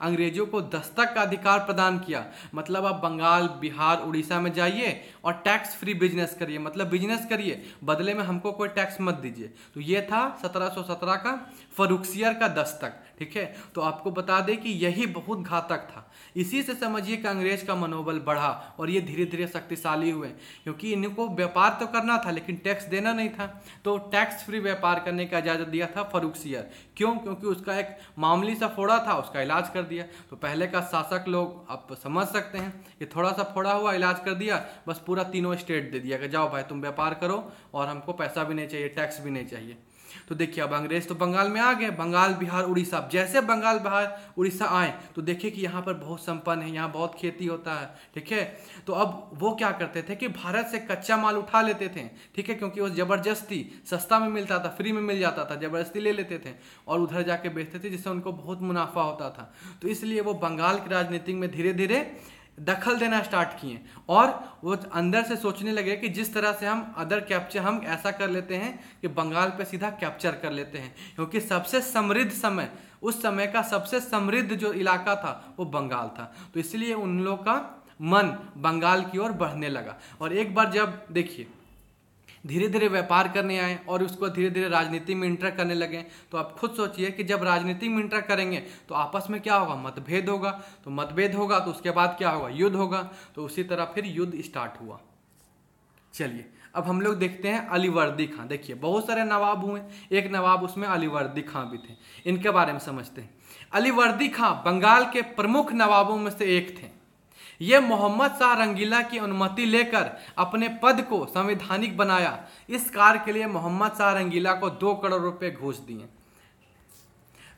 अंग्रेजों को दस्तक का अधिकार प्रदान किया मतलब आप बंगाल बिहार उड़ीसा में जाइए और टैक्स फ्री बिजनेस करिए मतलब बिजनेस करिए बदले में हमको कोई टैक्स मत दीजिए तो ये था 1717 का फरुखसियर का दस्तक ठीक है तो आपको बता दें कि यही बहुत घातक था इसी से समझिए कि अंग्रेज का मनोबल बढ़ा और ये धीरे धीरे शक्तिशाली हुए क्योंकि इनको व्यापार तो करना था लेकिन टैक्स देना नहीं था तो टैक्स फ्री व्यापार करने का इजाज़त दिया था सियर क्यों क्योंकि उसका एक मामूली सा फोड़ा था उसका इलाज कर दिया तो पहले का शासक लोग आप समझ सकते हैं कि थोड़ा सा फोड़ा हुआ इलाज कर दिया बस पूरा तीनों स्टेट दे दिया कि जाओ भाई तुम व्यापार करो और हमको पैसा भी नहीं चाहिए टैक्स भी नहीं चाहिए तो देखिए अब अंग्रेज तो बंगाल में आ गए बंगाल बिहार उड़ीसा जैसे बंगाल बिहार उड़ीसा आए तो देखिए कि यहाँ पर बहुत संपन्न है यहाँ बहुत खेती होता है ठीक है तो अब वो क्या करते थे कि भारत से कच्चा माल उठा लेते थे ठीक है क्योंकि वो जबरदस्ती सस्ता में मिलता था फ्री में मिल जाता था जबरदस्ती ले लेते थे और उधर जाके बेचते थे जिससे उनको बहुत मुनाफा होता था तो इसलिए वो बंगाल की राजनीति में धीरे धीरे दखल देना स्टार्ट किए और वो अंदर से सोचने लगे कि जिस तरह से हम अदर कैप्चर हम ऐसा कर लेते हैं कि बंगाल पे सीधा कैप्चर कर लेते हैं क्योंकि सबसे समृद्ध समय उस समय का सबसे समृद्ध जो इलाका था वो बंगाल था तो इसलिए उन लोग का मन बंगाल की ओर बढ़ने लगा और एक बार जब देखिए धीरे धीरे व्यापार करने आए और उसको धीरे धीरे राजनीति में इंटर करने लगे तो आप खुद सोचिए कि जब राजनीति में इंटर करेंगे तो आपस में क्या होगा मतभेद होगा तो मतभेद होगा तो उसके बाद क्या होगा युद्ध होगा तो उसी तरह फिर युद्ध स्टार्ट हुआ चलिए अब हम लोग देखते हैं अलीवर्दी खां देखिए बहुत सारे नवाब हुए एक नवाब उसमें अलीवर्दी खां भी थे इनके बारे में समझते हैं अलीवर्दी खां बंगाल के प्रमुख नवाबों में से एक थे ये मोहम्मद शाह रंगीला की अनुमति लेकर अपने पद को संवैधानिक बनाया इस कार्य के लिए मोहम्मद शाह रंगीला को दो करोड़ रुपए घूस दिए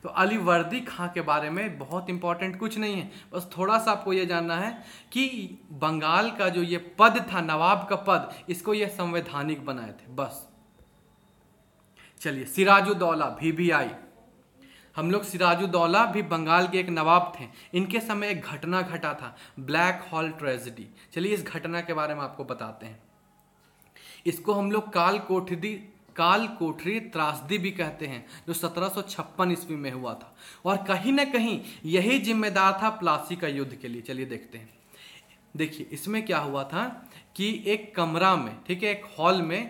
तो अली वर्दी खां के बारे में बहुत इंपॉर्टेंट कुछ नहीं है बस थोड़ा सा आपको ये जानना है कि बंगाल का जो ये पद था नवाब का पद इसको ये संवैधानिक बनाए थे बस चलिए सिराजुद्दौला भी, भी आई हम लोग सिराजुद्दौला भी बंगाल के एक नवाब थे इनके समय एक घटना घटा था ब्लैक हॉल ट्रेजिडी चलिए इस घटना के बारे में आपको बताते हैं इसको हम लोग काल कोठरी काल कोठरी त्रासदी भी कहते हैं जो सत्रह ईस्वी में हुआ था और कहीं ना कहीं यही जिम्मेदार था प्लासी का युद्ध के लिए चलिए देखते हैं देखिए इसमें क्या हुआ था कि एक कमरा में ठीक है एक हॉल में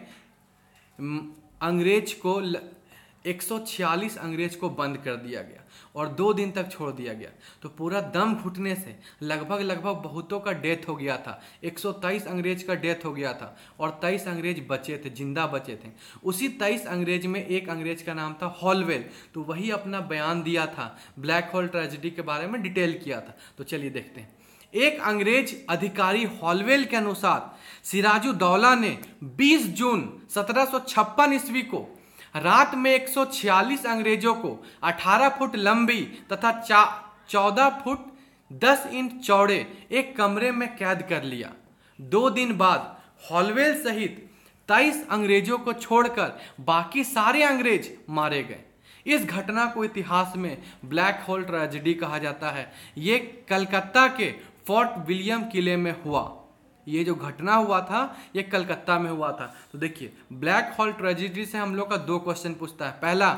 अंग्रेज को ल... 146 अंग्रेज को बंद कर दिया गया और दो दिन तक छोड़ दिया गया तो पूरा दम घुटने से लगभग लगभग बहुतों का डेथ हो गया था 123 अंग्रेज का डेथ हो गया था और 23 अंग्रेज बचे थे जिंदा बचे थे उसी 23 अंग्रेज में एक अंग्रेज का नाम था हॉलवेल तो वही अपना बयान दिया था ब्लैक होल ट्रेजिडी के बारे में डिटेल किया था तो चलिए देखते हैं एक अंग्रेज अधिकारी हॉलवेल के अनुसार सिराजुद्दौला ने 20 जून सत्रह ईस्वी को रात में 146 अंग्रेजों को 18 फुट लंबी तथा चा चौदह फुट 10 इंच चौड़े एक कमरे में कैद कर लिया दो दिन बाद हॉलवेल सहित 23 अंग्रेजों को छोड़कर बाकी सारे अंग्रेज मारे गए इस घटना को इतिहास में ब्लैक होल ट्रेजिडी कहा जाता है ये कलकत्ता के फोर्ट विलियम किले में हुआ ये जो घटना हुआ था ये कलकत्ता में हुआ था तो देखिए ब्लैक होल ट्रेजिडी से हम लोग का दो क्वेश्चन पूछता है पहला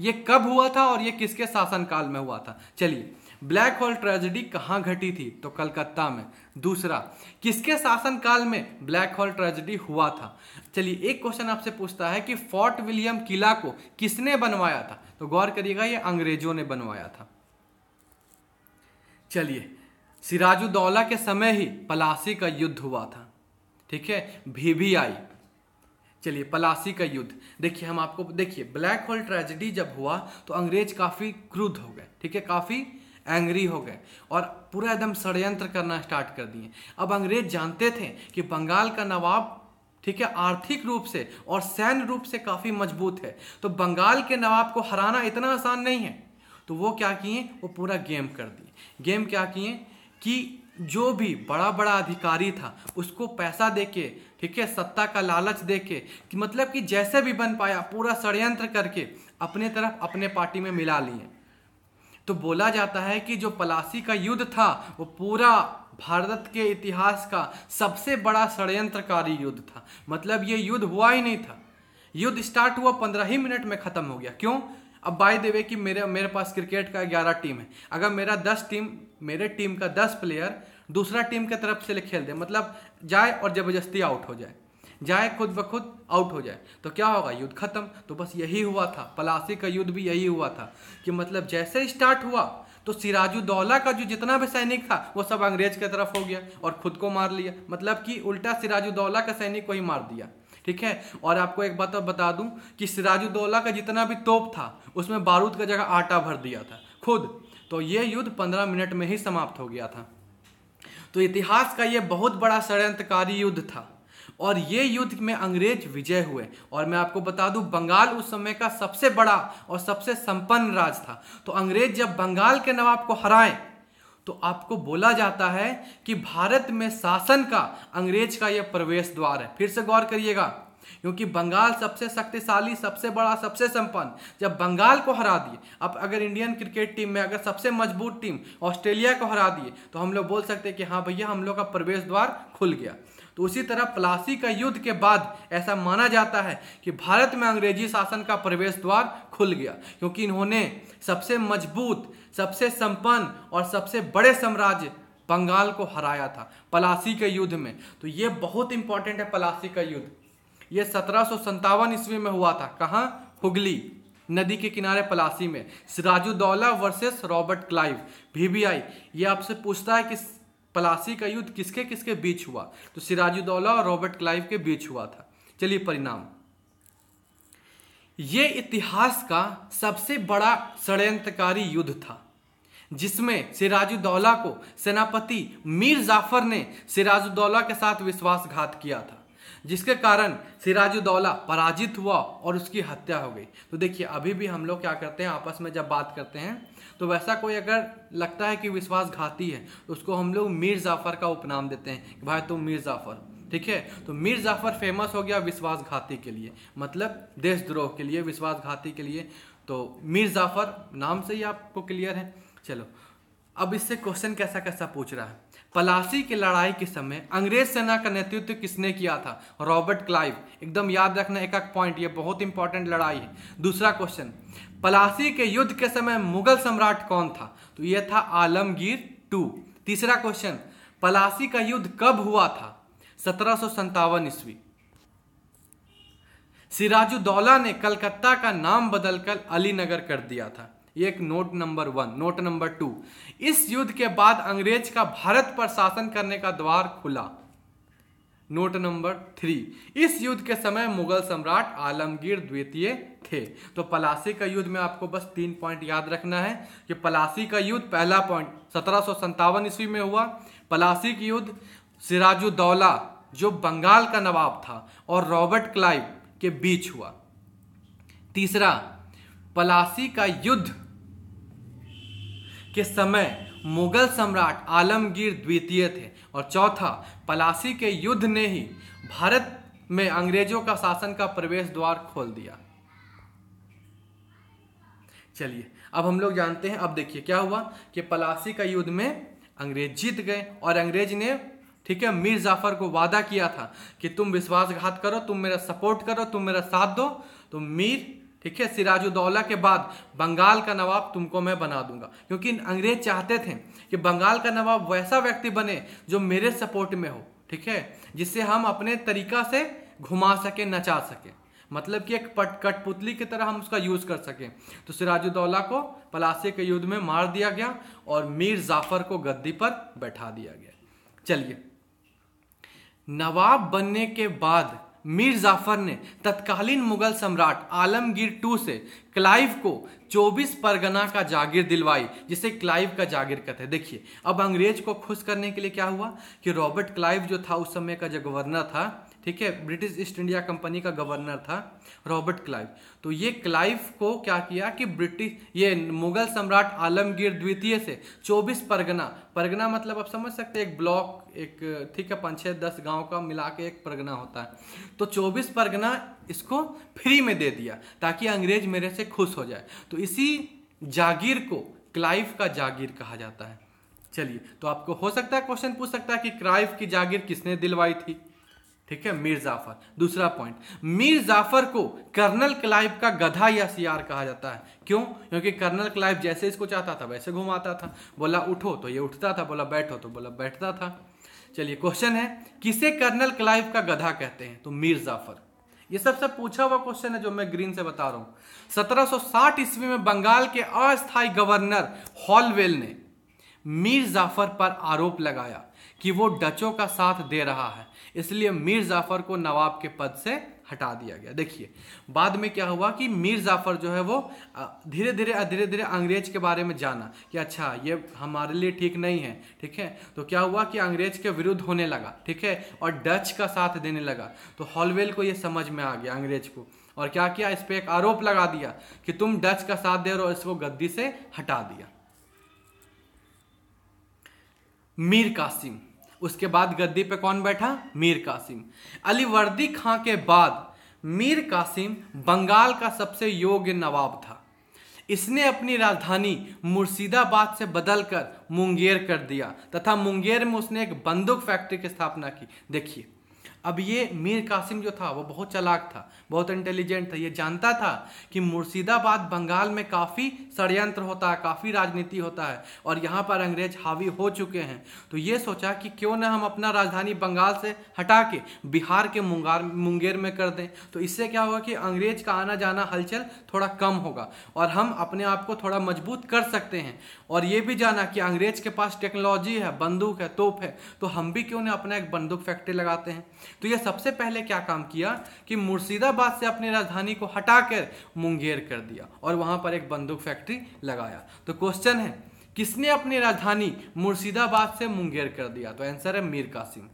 ये कब हुआ था और ये किसके शासनकाल में हुआ था चलिए ब्लैक होल ट्रेजिडी कहाँ घटी थी तो कलकत्ता में दूसरा किसके शासनकाल में ब्लैक होल ट्रेजिडी हुआ था चलिए एक क्वेश्चन आपसे पूछता है कि फोर्ट विलियम किला को किसने बनवाया था तो गौर करिएगा ये अंग्रेजों ने बनवाया था चलिए सिराजुद्दौला के समय ही पलासी का युद्ध हुआ था ठीक है भी, भी आई चलिए पलासी का युद्ध देखिए हम आपको देखिए ब्लैक होल ट्रेजिडी जब हुआ तो अंग्रेज काफ़ी क्रुद्ध हो गए ठीक है काफ़ी एंग्री हो गए और पूरा एकदम षडयंत्र करना स्टार्ट कर दिए अब अंग्रेज जानते थे कि बंगाल का नवाब ठीक है आर्थिक रूप से और सैन्य रूप से काफ़ी मजबूत है तो बंगाल के नवाब को हराना इतना आसान नहीं है तो वो क्या किए वो पूरा गेम कर दिए गेम क्या किए कि जो भी बड़ा बड़ा अधिकारी था उसको पैसा दे के ठीक है सत्ता का लालच दे के कि मतलब कि जैसे भी बन पाया पूरा षडयंत्र करके अपने तरफ अपने पार्टी में मिला लिए तो बोला जाता है कि जो पलासी का युद्ध था वो पूरा भारत के इतिहास का सबसे बड़ा षडयंत्रकारी युद्ध था मतलब ये युद्ध हुआ ही नहीं था युद्ध स्टार्ट हुआ पंद्रह ही मिनट में ख़त्म हो गया क्यों अब बाय देवे वे कि मेरे मेरे पास क्रिकेट का ग्यारह टीम है अगर मेरा दस टीम मेरे टीम का दस प्लेयर दूसरा टीम के तरफ से खेल दे मतलब जाए और ज़बरदस्ती आउट हो जाए जाए खुद ब खुद आउट हो जाए तो क्या होगा युद्ध खत्म तो बस यही हुआ था पलासी का युद्ध भी यही हुआ था कि मतलब जैसे स्टार्ट हुआ तो सिराजुद्दौला का जो जितना भी सैनिक था वो सब अंग्रेज की तरफ हो गया और खुद को मार लिया मतलब कि उल्टा सिराजुद्दौला का सैनिक को ही मार दिया ठीक है और आपको एक बात बता दूं कि सिराजुद्दौला का जितना भी तोप था उसमें बारूद का जगह आटा भर दिया था खुद तो ये युद्ध पंद्रह मिनट में ही समाप्त हो गया था तो इतिहास का ये बहुत बड़ा षड्यंत्रकारी युद्ध था और ये युद्ध में अंग्रेज विजय हुए और मैं आपको बता दूं बंगाल उस समय का सबसे बड़ा और सबसे संपन्न राज था तो अंग्रेज जब बंगाल के नवाब को हराएं तो आपको बोला जाता है कि भारत में शासन का अंग्रेज का यह प्रवेश द्वार है फिर से गौर करिएगा क्योंकि बंगाल सबसे शक्तिशाली सबसे बड़ा सबसे संपन्न जब बंगाल को हरा दिए अब अगर इंडियन क्रिकेट टीम में अगर सबसे मजबूत टीम ऑस्ट्रेलिया को हरा दिए तो हम लोग बोल सकते हैं कि हाँ भैया हम लोग का प्रवेश द्वार खुल गया तो उसी तरह प्लासी का युद्ध के बाद ऐसा माना जाता है कि भारत में अंग्रेजी शासन का प्रवेश द्वार खुल गया क्योंकि इन्होंने सबसे मजबूत सबसे संपन्न और सबसे बड़े साम्राज्य बंगाल को हराया था पलासी के युद्ध में तो ये बहुत इंपॉर्टेंट है पलासी का युद्ध ये सत्रह ईस्वी में हुआ था कहाँ हुगली नदी के किनारे पलासी में दौला वर्सेस रॉबर्ट क्लाइव भीबीआई ये आपसे पूछता है कि पलासी का युद्ध किसके किसके बीच हुआ तो दौला और रॉबर्ट क्लाइव के बीच हुआ था चलिए परिणाम ये इतिहास का सबसे बड़ा षड्यंत्रकारी युद्ध था जिसमें सिराजुद्दौला को सेनापति मीर जाफर ने सिराजुद्दौला के साथ विश्वासघात किया था जिसके कारण सिराजुद्दौला पराजित हुआ और उसकी हत्या हो गई तो देखिए अभी भी हम लोग क्या करते हैं आपस में जब बात करते हैं तो वैसा कोई अगर लगता है कि विश्वासघाती है तो उसको हम लोग मीर जाफर का उपनाम देते हैं कि भाई तुम तो मीर जाफर ठीक है तो मीर जाफर फेमस हो गया विश्वासघाती के लिए मतलब देशद्रोह के लिए विश्वासघाती के लिए तो मीर जाफर नाम से ही आपको क्लियर है चलो अब इससे क्वेश्चन कैसा कैसा पूछ रहा है पलासी की लड़ाई के समय अंग्रेज सेना का नेतृत्व किसने किया था रॉबर्ट क्लाइव एकदम याद रखना एक एक पॉइंट ये बहुत इंपॉर्टेंट लड़ाई है दूसरा क्वेश्चन पलासी के युद्ध के समय मुगल सम्राट कौन था तो यह था आलमगीर टू तीसरा क्वेश्चन पलासी का युद्ध कब हुआ था सत्रह ईस्वी सिराजुद्दौला ने कलकत्ता का नाम बदलकर अलीनगर कर दिया था ये एक note number one note number two इस युद्ध के बाद अंग्रेज का भारत पर शासन करने का द्वार खुला नोट नंबर थ्री इस युद्ध के समय मुगल सम्राट आलमगीर द्वितीय थे तो पलासी का युद्ध में आपको बस तीन पॉइंट याद रखना है कि पलासी का युद्ध पहला पॉइंट सत्रह ईस्वी में हुआ पलासी की युद्ध सिराजुद्दौला जो बंगाल का नवाब था और रॉबर्ट क्लाइव के बीच हुआ तीसरा पलासी का युद्ध के समय मुगल सम्राट आलमगीर द्वितीय थे और चौथा पलासी के युद्ध ने ही भारत में अंग्रेजों का शासन का प्रवेश द्वार खोल दिया चलिए अब हम लोग जानते हैं अब देखिए क्या हुआ कि पलासी का युद्ध में अंग्रेज जीत गए और अंग्रेज ने ठीक है मीर जाफर को वादा किया था कि तुम विश्वासघात करो तुम मेरा सपोर्ट करो तुम मेरा साथ दो तो मीर ठीक है सिराजुद्दौला के बाद बंगाल का नवाब तुमको मैं बना दूंगा क्योंकि अंग्रेज चाहते थे कि बंगाल का नवाब वैसा व्यक्ति बने जो मेरे सपोर्ट में हो ठीक है जिससे हम अपने तरीका से घुमा सके नचा सके मतलब कि एक पट कठपुतली की तरह हम उसका यूज़ कर सकें तो सिराजुद्दौला को पलासी के युद्ध में मार दिया गया और मीर जाफर को गद्दी पर बैठा दिया गया चलिए नवाब बनने के बाद मीर जाफर ने तत्कालीन मुगल सम्राट आलमगीर टू से क्लाइव को 24 परगना का जागीर दिलवाई जिसे क्लाइव का जागीर कहते हैं देखिए अब अंग्रेज को खुश करने के लिए क्या हुआ कि रॉबर्ट क्लाइव जो था उस समय का जो गवर्नर था ठीक है ब्रिटिश ईस्ट इंडिया कंपनी का गवर्नर था रॉबर्ट क्लाइव तो ये क्लाइव को क्या किया कि ब्रिटिश ये मुगल सम्राट आलमगीर द्वितीय से 24 परगना परगना मतलब आप समझ सकते हैं एक ब्लॉक एक ठीक है पाँच छः दस गांव का मिला के एक परगना होता है तो 24 परगना इसको फ्री में दे दिया ताकि अंग्रेज मेरे से खुश हो जाए तो इसी जागीर को क्लाइव का जागीर कहा जाता है चलिए तो आपको हो सकता है क्वेश्चन पूछ सकता है कि क्राइव की जागीर किसने दिलवाई थी ठीक है मीर जाफर दूसरा पॉइंट मीर जाफर को कर्नल क्लाइव का गधा या सियार कहा जाता है क्यों क्योंकि कर्नल क्लाइव जैसे इसको चाहता था वैसे घुमाता था बोला उठो तो ये उठता था बोला बैठो तो बोला बैठता था चलिए क्वेश्चन है किसे कर्नल क्लाइव का गधा कहते हैं तो मीर जाफर ये सबसे पूछा हुआ क्वेश्चन है जो मैं ग्रीन से बता रहा हूं 1760 ईस्वी में बंगाल के अस्थायी गवर्नर हॉलवेल ने मीर जाफर पर आरोप लगाया कि वो डचों का साथ दे रहा है इसलिए मीर जाफर को नवाब के पद से हटा दिया गया देखिए बाद में क्या हुआ कि मीर जाफर जो है वो धीरे धीरे धीरे धीरे अंग्रेज के बारे में जाना कि अच्छा ये हमारे लिए ठीक नहीं है ठीक है तो क्या हुआ कि अंग्रेज के विरुद्ध होने लगा ठीक है और डच का साथ देने लगा तो हॉलवेल को ये समझ में आ गया अंग्रेज को और क्या किया इस पर एक आरोप लगा दिया कि तुम डच का साथ दे रहे हो इसको गद्दी से हटा दिया मीर कासिम उसके बाद गद्दी पे कौन बैठा मीर कासिम अली वर्दी खां के बाद मीर कासिम बंगाल का सबसे योग्य नवाब था इसने अपनी राजधानी मुर्शिदाबाद से बदलकर मुंगेर कर दिया तथा मुंगेर में उसने एक बंदूक फैक्ट्री की स्थापना की देखिए अब ये मीर कासिम जो था वो बहुत चलाक था बहुत इंटेलिजेंट था ये जानता था कि मुर्शिदाबाद बंगाल में काफ़ी षडयंत्र होता है काफ़ी राजनीति होता है और यहाँ पर अंग्रेज हावी हो चुके हैं तो ये सोचा कि क्यों ना हम अपना राजधानी बंगाल से हटा के बिहार के मुंगार मुंगेर में कर दें तो इससे क्या होगा कि अंग्रेज का आना जाना हलचल थोड़ा कम होगा और हम अपने आप को थोड़ा मजबूत कर सकते हैं और ये भी जाना कि अंग्रेज के पास टेक्नोलॉजी है बंदूक है तोप है तो हम भी क्यों ना अपना एक बंदूक फैक्ट्री लगाते हैं तो ये सबसे पहले क्या काम किया कि मुर्शिदाबाद इलाहाबाद से अपनी राजधानी को हटाकर मुंगेर कर दिया और वहां पर एक बंदूक फैक्ट्री लगाया तो क्वेश्चन है किसने अपनी राजधानी मुर्शिदाबाद से मुंगेर कर दिया तो आंसर है मीर कासिम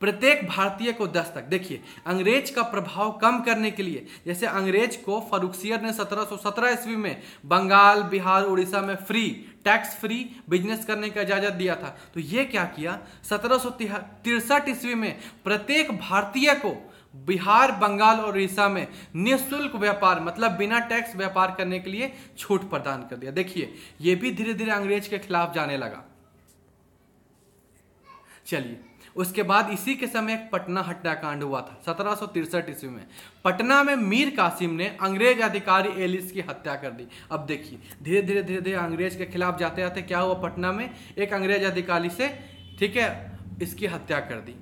प्रत्येक भारतीय को दस्तक देखिए अंग्रेज का प्रभाव कम करने के लिए जैसे अंग्रेज को फरुखसियर ने 1717 ईस्वी में बंगाल बिहार उड़ीसा में फ्री टैक्स फ्री बिजनेस करने का इजाजत दिया था तो ये क्या किया सत्रह ईस्वी में प्रत्येक भारतीय को बिहार बंगाल और उड़ीसा में निःशुल्क व्यापार मतलब बिना टैक्स व्यापार करने के लिए छूट प्रदान कर दिया देखिए यह भी धीरे धीरे अंग्रेज के खिलाफ जाने लगा चलिए उसके बाद इसी के समय एक पटना हत्याकांड हुआ था सत्रह ईस्वी में पटना में मीर कासिम ने अंग्रेज अधिकारी एलिस की हत्या कर दी अब देखिए धीरे धीरे धीरे धीरे अंग्रेज के खिलाफ जाते जाते क्या हुआ पटना में एक अंग्रेज अधिकारी से ठीक है इसकी हत्या कर दी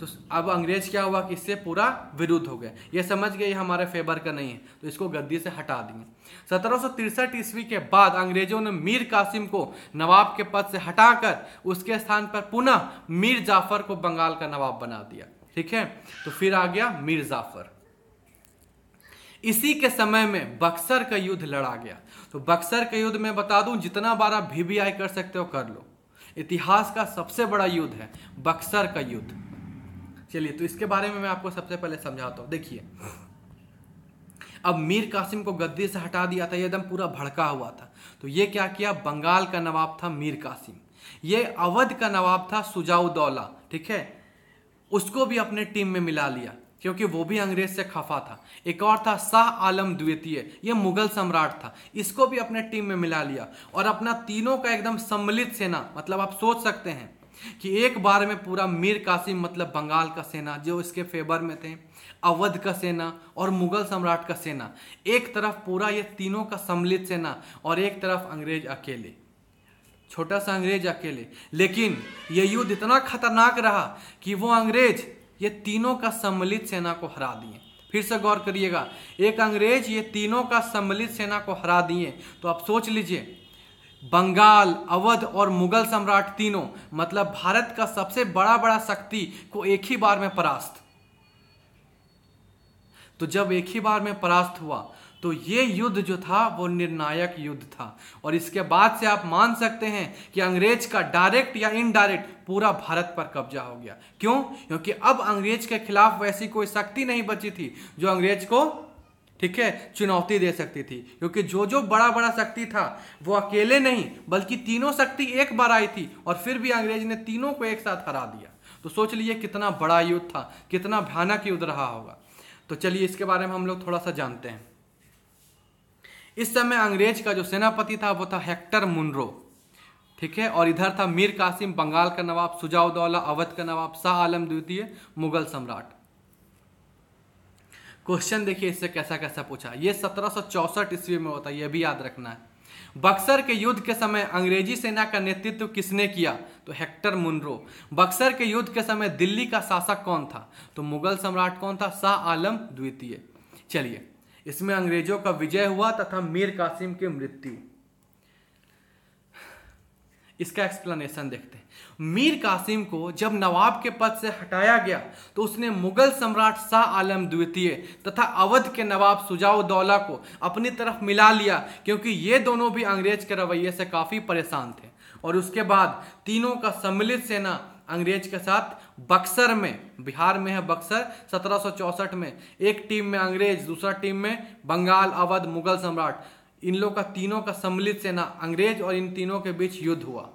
तो अब अंग्रेज क्या हुआ कि इससे पूरा विरुद्ध हो गया ये समझ गए ये हमारे फेवर का नहीं है तो इसको गद्दी से हटा दिए सत्रह सौ तिरसठ ईस्वी के बाद अंग्रेजों ने मीर कासिम को नवाब के पद से हटाकर उसके स्थान पर पुनः मीर जाफर को बंगाल का नवाब बना दिया ठीक है तो फिर आ गया मीर जाफर इसी के समय में बक्सर का युद्ध लड़ा गया तो बक्सर का युद्ध में बता दूं जितना बार आप भी, भी कर सकते हो कर लो इतिहास का सबसे बड़ा युद्ध है बक्सर का युद्ध चलिए तो इसके बारे में मैं आपको सबसे पहले समझाता हूँ देखिए अब मीर कासिम को गद्दी से हटा दिया था ये एकदम पूरा भड़का हुआ था तो ये क्या किया बंगाल का नवाब था मीर कासिम ये अवध का नवाब था सुजाउदौला ठीक है उसको भी अपने टीम में मिला लिया क्योंकि वो भी अंग्रेज से खफा था एक और था शाह आलम द्वितीय ये मुगल सम्राट था इसको भी अपने टीम में मिला लिया और अपना तीनों का एकदम सम्मिलित सेना मतलब आप सोच सकते हैं कि एक बार में पूरा मीर कासिम मतलब बंगाल का सेना जो इसके फेवर में थे अवध का सेना और मुगल सम्राट का सेना एक तरफ पूरा ये तीनों का सम्मिलित सेना और एक तरफ अंग्रेज अकेले छोटा सा अंग्रेज अकेले लेकिन ये युद्ध इतना खतरनाक रहा कि वो अंग्रेज ये तीनों का सम्मिलित सेना को हरा दिए फिर से गौर करिएगा एक अंग्रेज ये तीनों का सम्मिलित सेना को हरा दिए तो आप सोच लीजिए बंगाल अवध और मुगल सम्राट तीनों मतलब भारत का सबसे बड़ा बड़ा शक्ति को एक ही बार में परास्त तो जब एक ही बार में परास्त हुआ तो ये युद्ध जो था वो निर्णायक युद्ध था और इसके बाद से आप मान सकते हैं कि अंग्रेज का डायरेक्ट या इनडायरेक्ट पूरा भारत पर कब्जा हो गया क्यों क्योंकि अब अंग्रेज के खिलाफ वैसी कोई शक्ति नहीं बची थी जो अंग्रेज को ठीक है चुनौती दे सकती थी क्योंकि जो जो बड़ा बड़ा शक्ति था वो अकेले नहीं बल्कि तीनों शक्ति एक बार आई थी और फिर भी अंग्रेज ने तीनों को एक साथ हरा दिया तो सोच लीजिए कितना बड़ा युद्ध था कितना भयानक युद्ध रहा होगा तो चलिए इसके बारे में हम लोग थोड़ा सा जानते हैं इस समय अंग्रेज का जो सेनापति था वो था हेक्टर मुनरो ठीक है और इधर था मीर कासिम बंगाल का नवाब सुजाउदौला अवध का नवाब शाह आलम द्वितीय मुगल सम्राट क्वेश्चन देखिए इससे कैसा कैसा पूछा ये सत्रह सौ चौसठ ईस्वी में होता है ये भी याद रखना है बक्सर के युद्ध के समय अंग्रेजी सेना का नेतृत्व किसने किया तो हेक्टर मुनरो बक्सर के युद्ध के समय दिल्ली का शासक कौन था तो मुगल सम्राट कौन था शाह आलम द्वितीय चलिए इसमें अंग्रेजों का विजय हुआ तथा मीर कासिम की मृत्यु इसका एक्सप्लेनेशन देखते हैं मीर कासिम को जब नवाब के पद से हटाया गया तो उसने मुगल सम्राट शाह आलम द्वितीय तथा अवध के नवाब सुजाउदौला को अपनी तरफ मिला लिया क्योंकि ये दोनों भी अंग्रेज के रवैये से काफ़ी परेशान थे और उसके बाद तीनों का सम्मिलित सेना अंग्रेज के साथ बक्सर में बिहार में है बक्सर सत्रह में एक टीम में अंग्रेज दूसरा टीम में बंगाल अवध मुगल सम्राट इन लोग का तीनों का सम्मिलित सेना अंग्रेज और इन तीनों के बीच युद्ध हुआ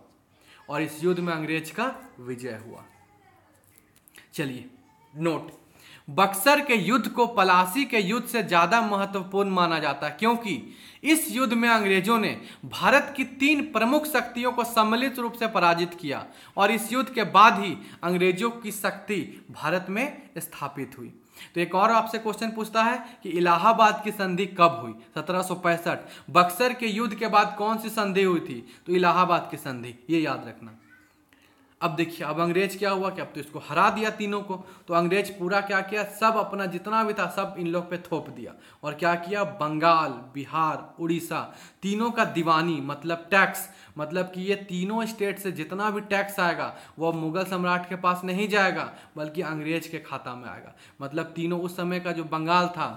और इस युद्ध में अंग्रेज का विजय हुआ चलिए नोट बक्सर के युद्ध को पलासी के युद्ध से ज्यादा महत्वपूर्ण माना जाता है क्योंकि इस युद्ध में अंग्रेजों ने भारत की तीन प्रमुख शक्तियों को सम्मिलित रूप से पराजित किया और इस युद्ध के बाद ही अंग्रेजों की शक्ति भारत में स्थापित हुई तो एक और आपसे क्वेश्चन पूछता है कि इलाहाबाद की संधि कब हुई सत्रह बक्सर के युद्ध के बाद कौन सी संधि हुई थी तो इलाहाबाद की संधि ये याद रखना अब देखिए अब अंग्रेज क्या हुआ कि अब तो इसको हरा दिया तीनों को तो अंग्रेज पूरा क्या किया सब अपना जितना भी था सब इन लोग पे थोप दिया और क्या किया बंगाल बिहार उड़ीसा तीनों का दीवानी मतलब टैक्स मतलब कि ये तीनों स्टेट से जितना भी टैक्स आएगा वो मुगल सम्राट के पास नहीं जाएगा बल्कि अंग्रेज के खाता में आएगा मतलब तीनों उस समय का जो बंगाल था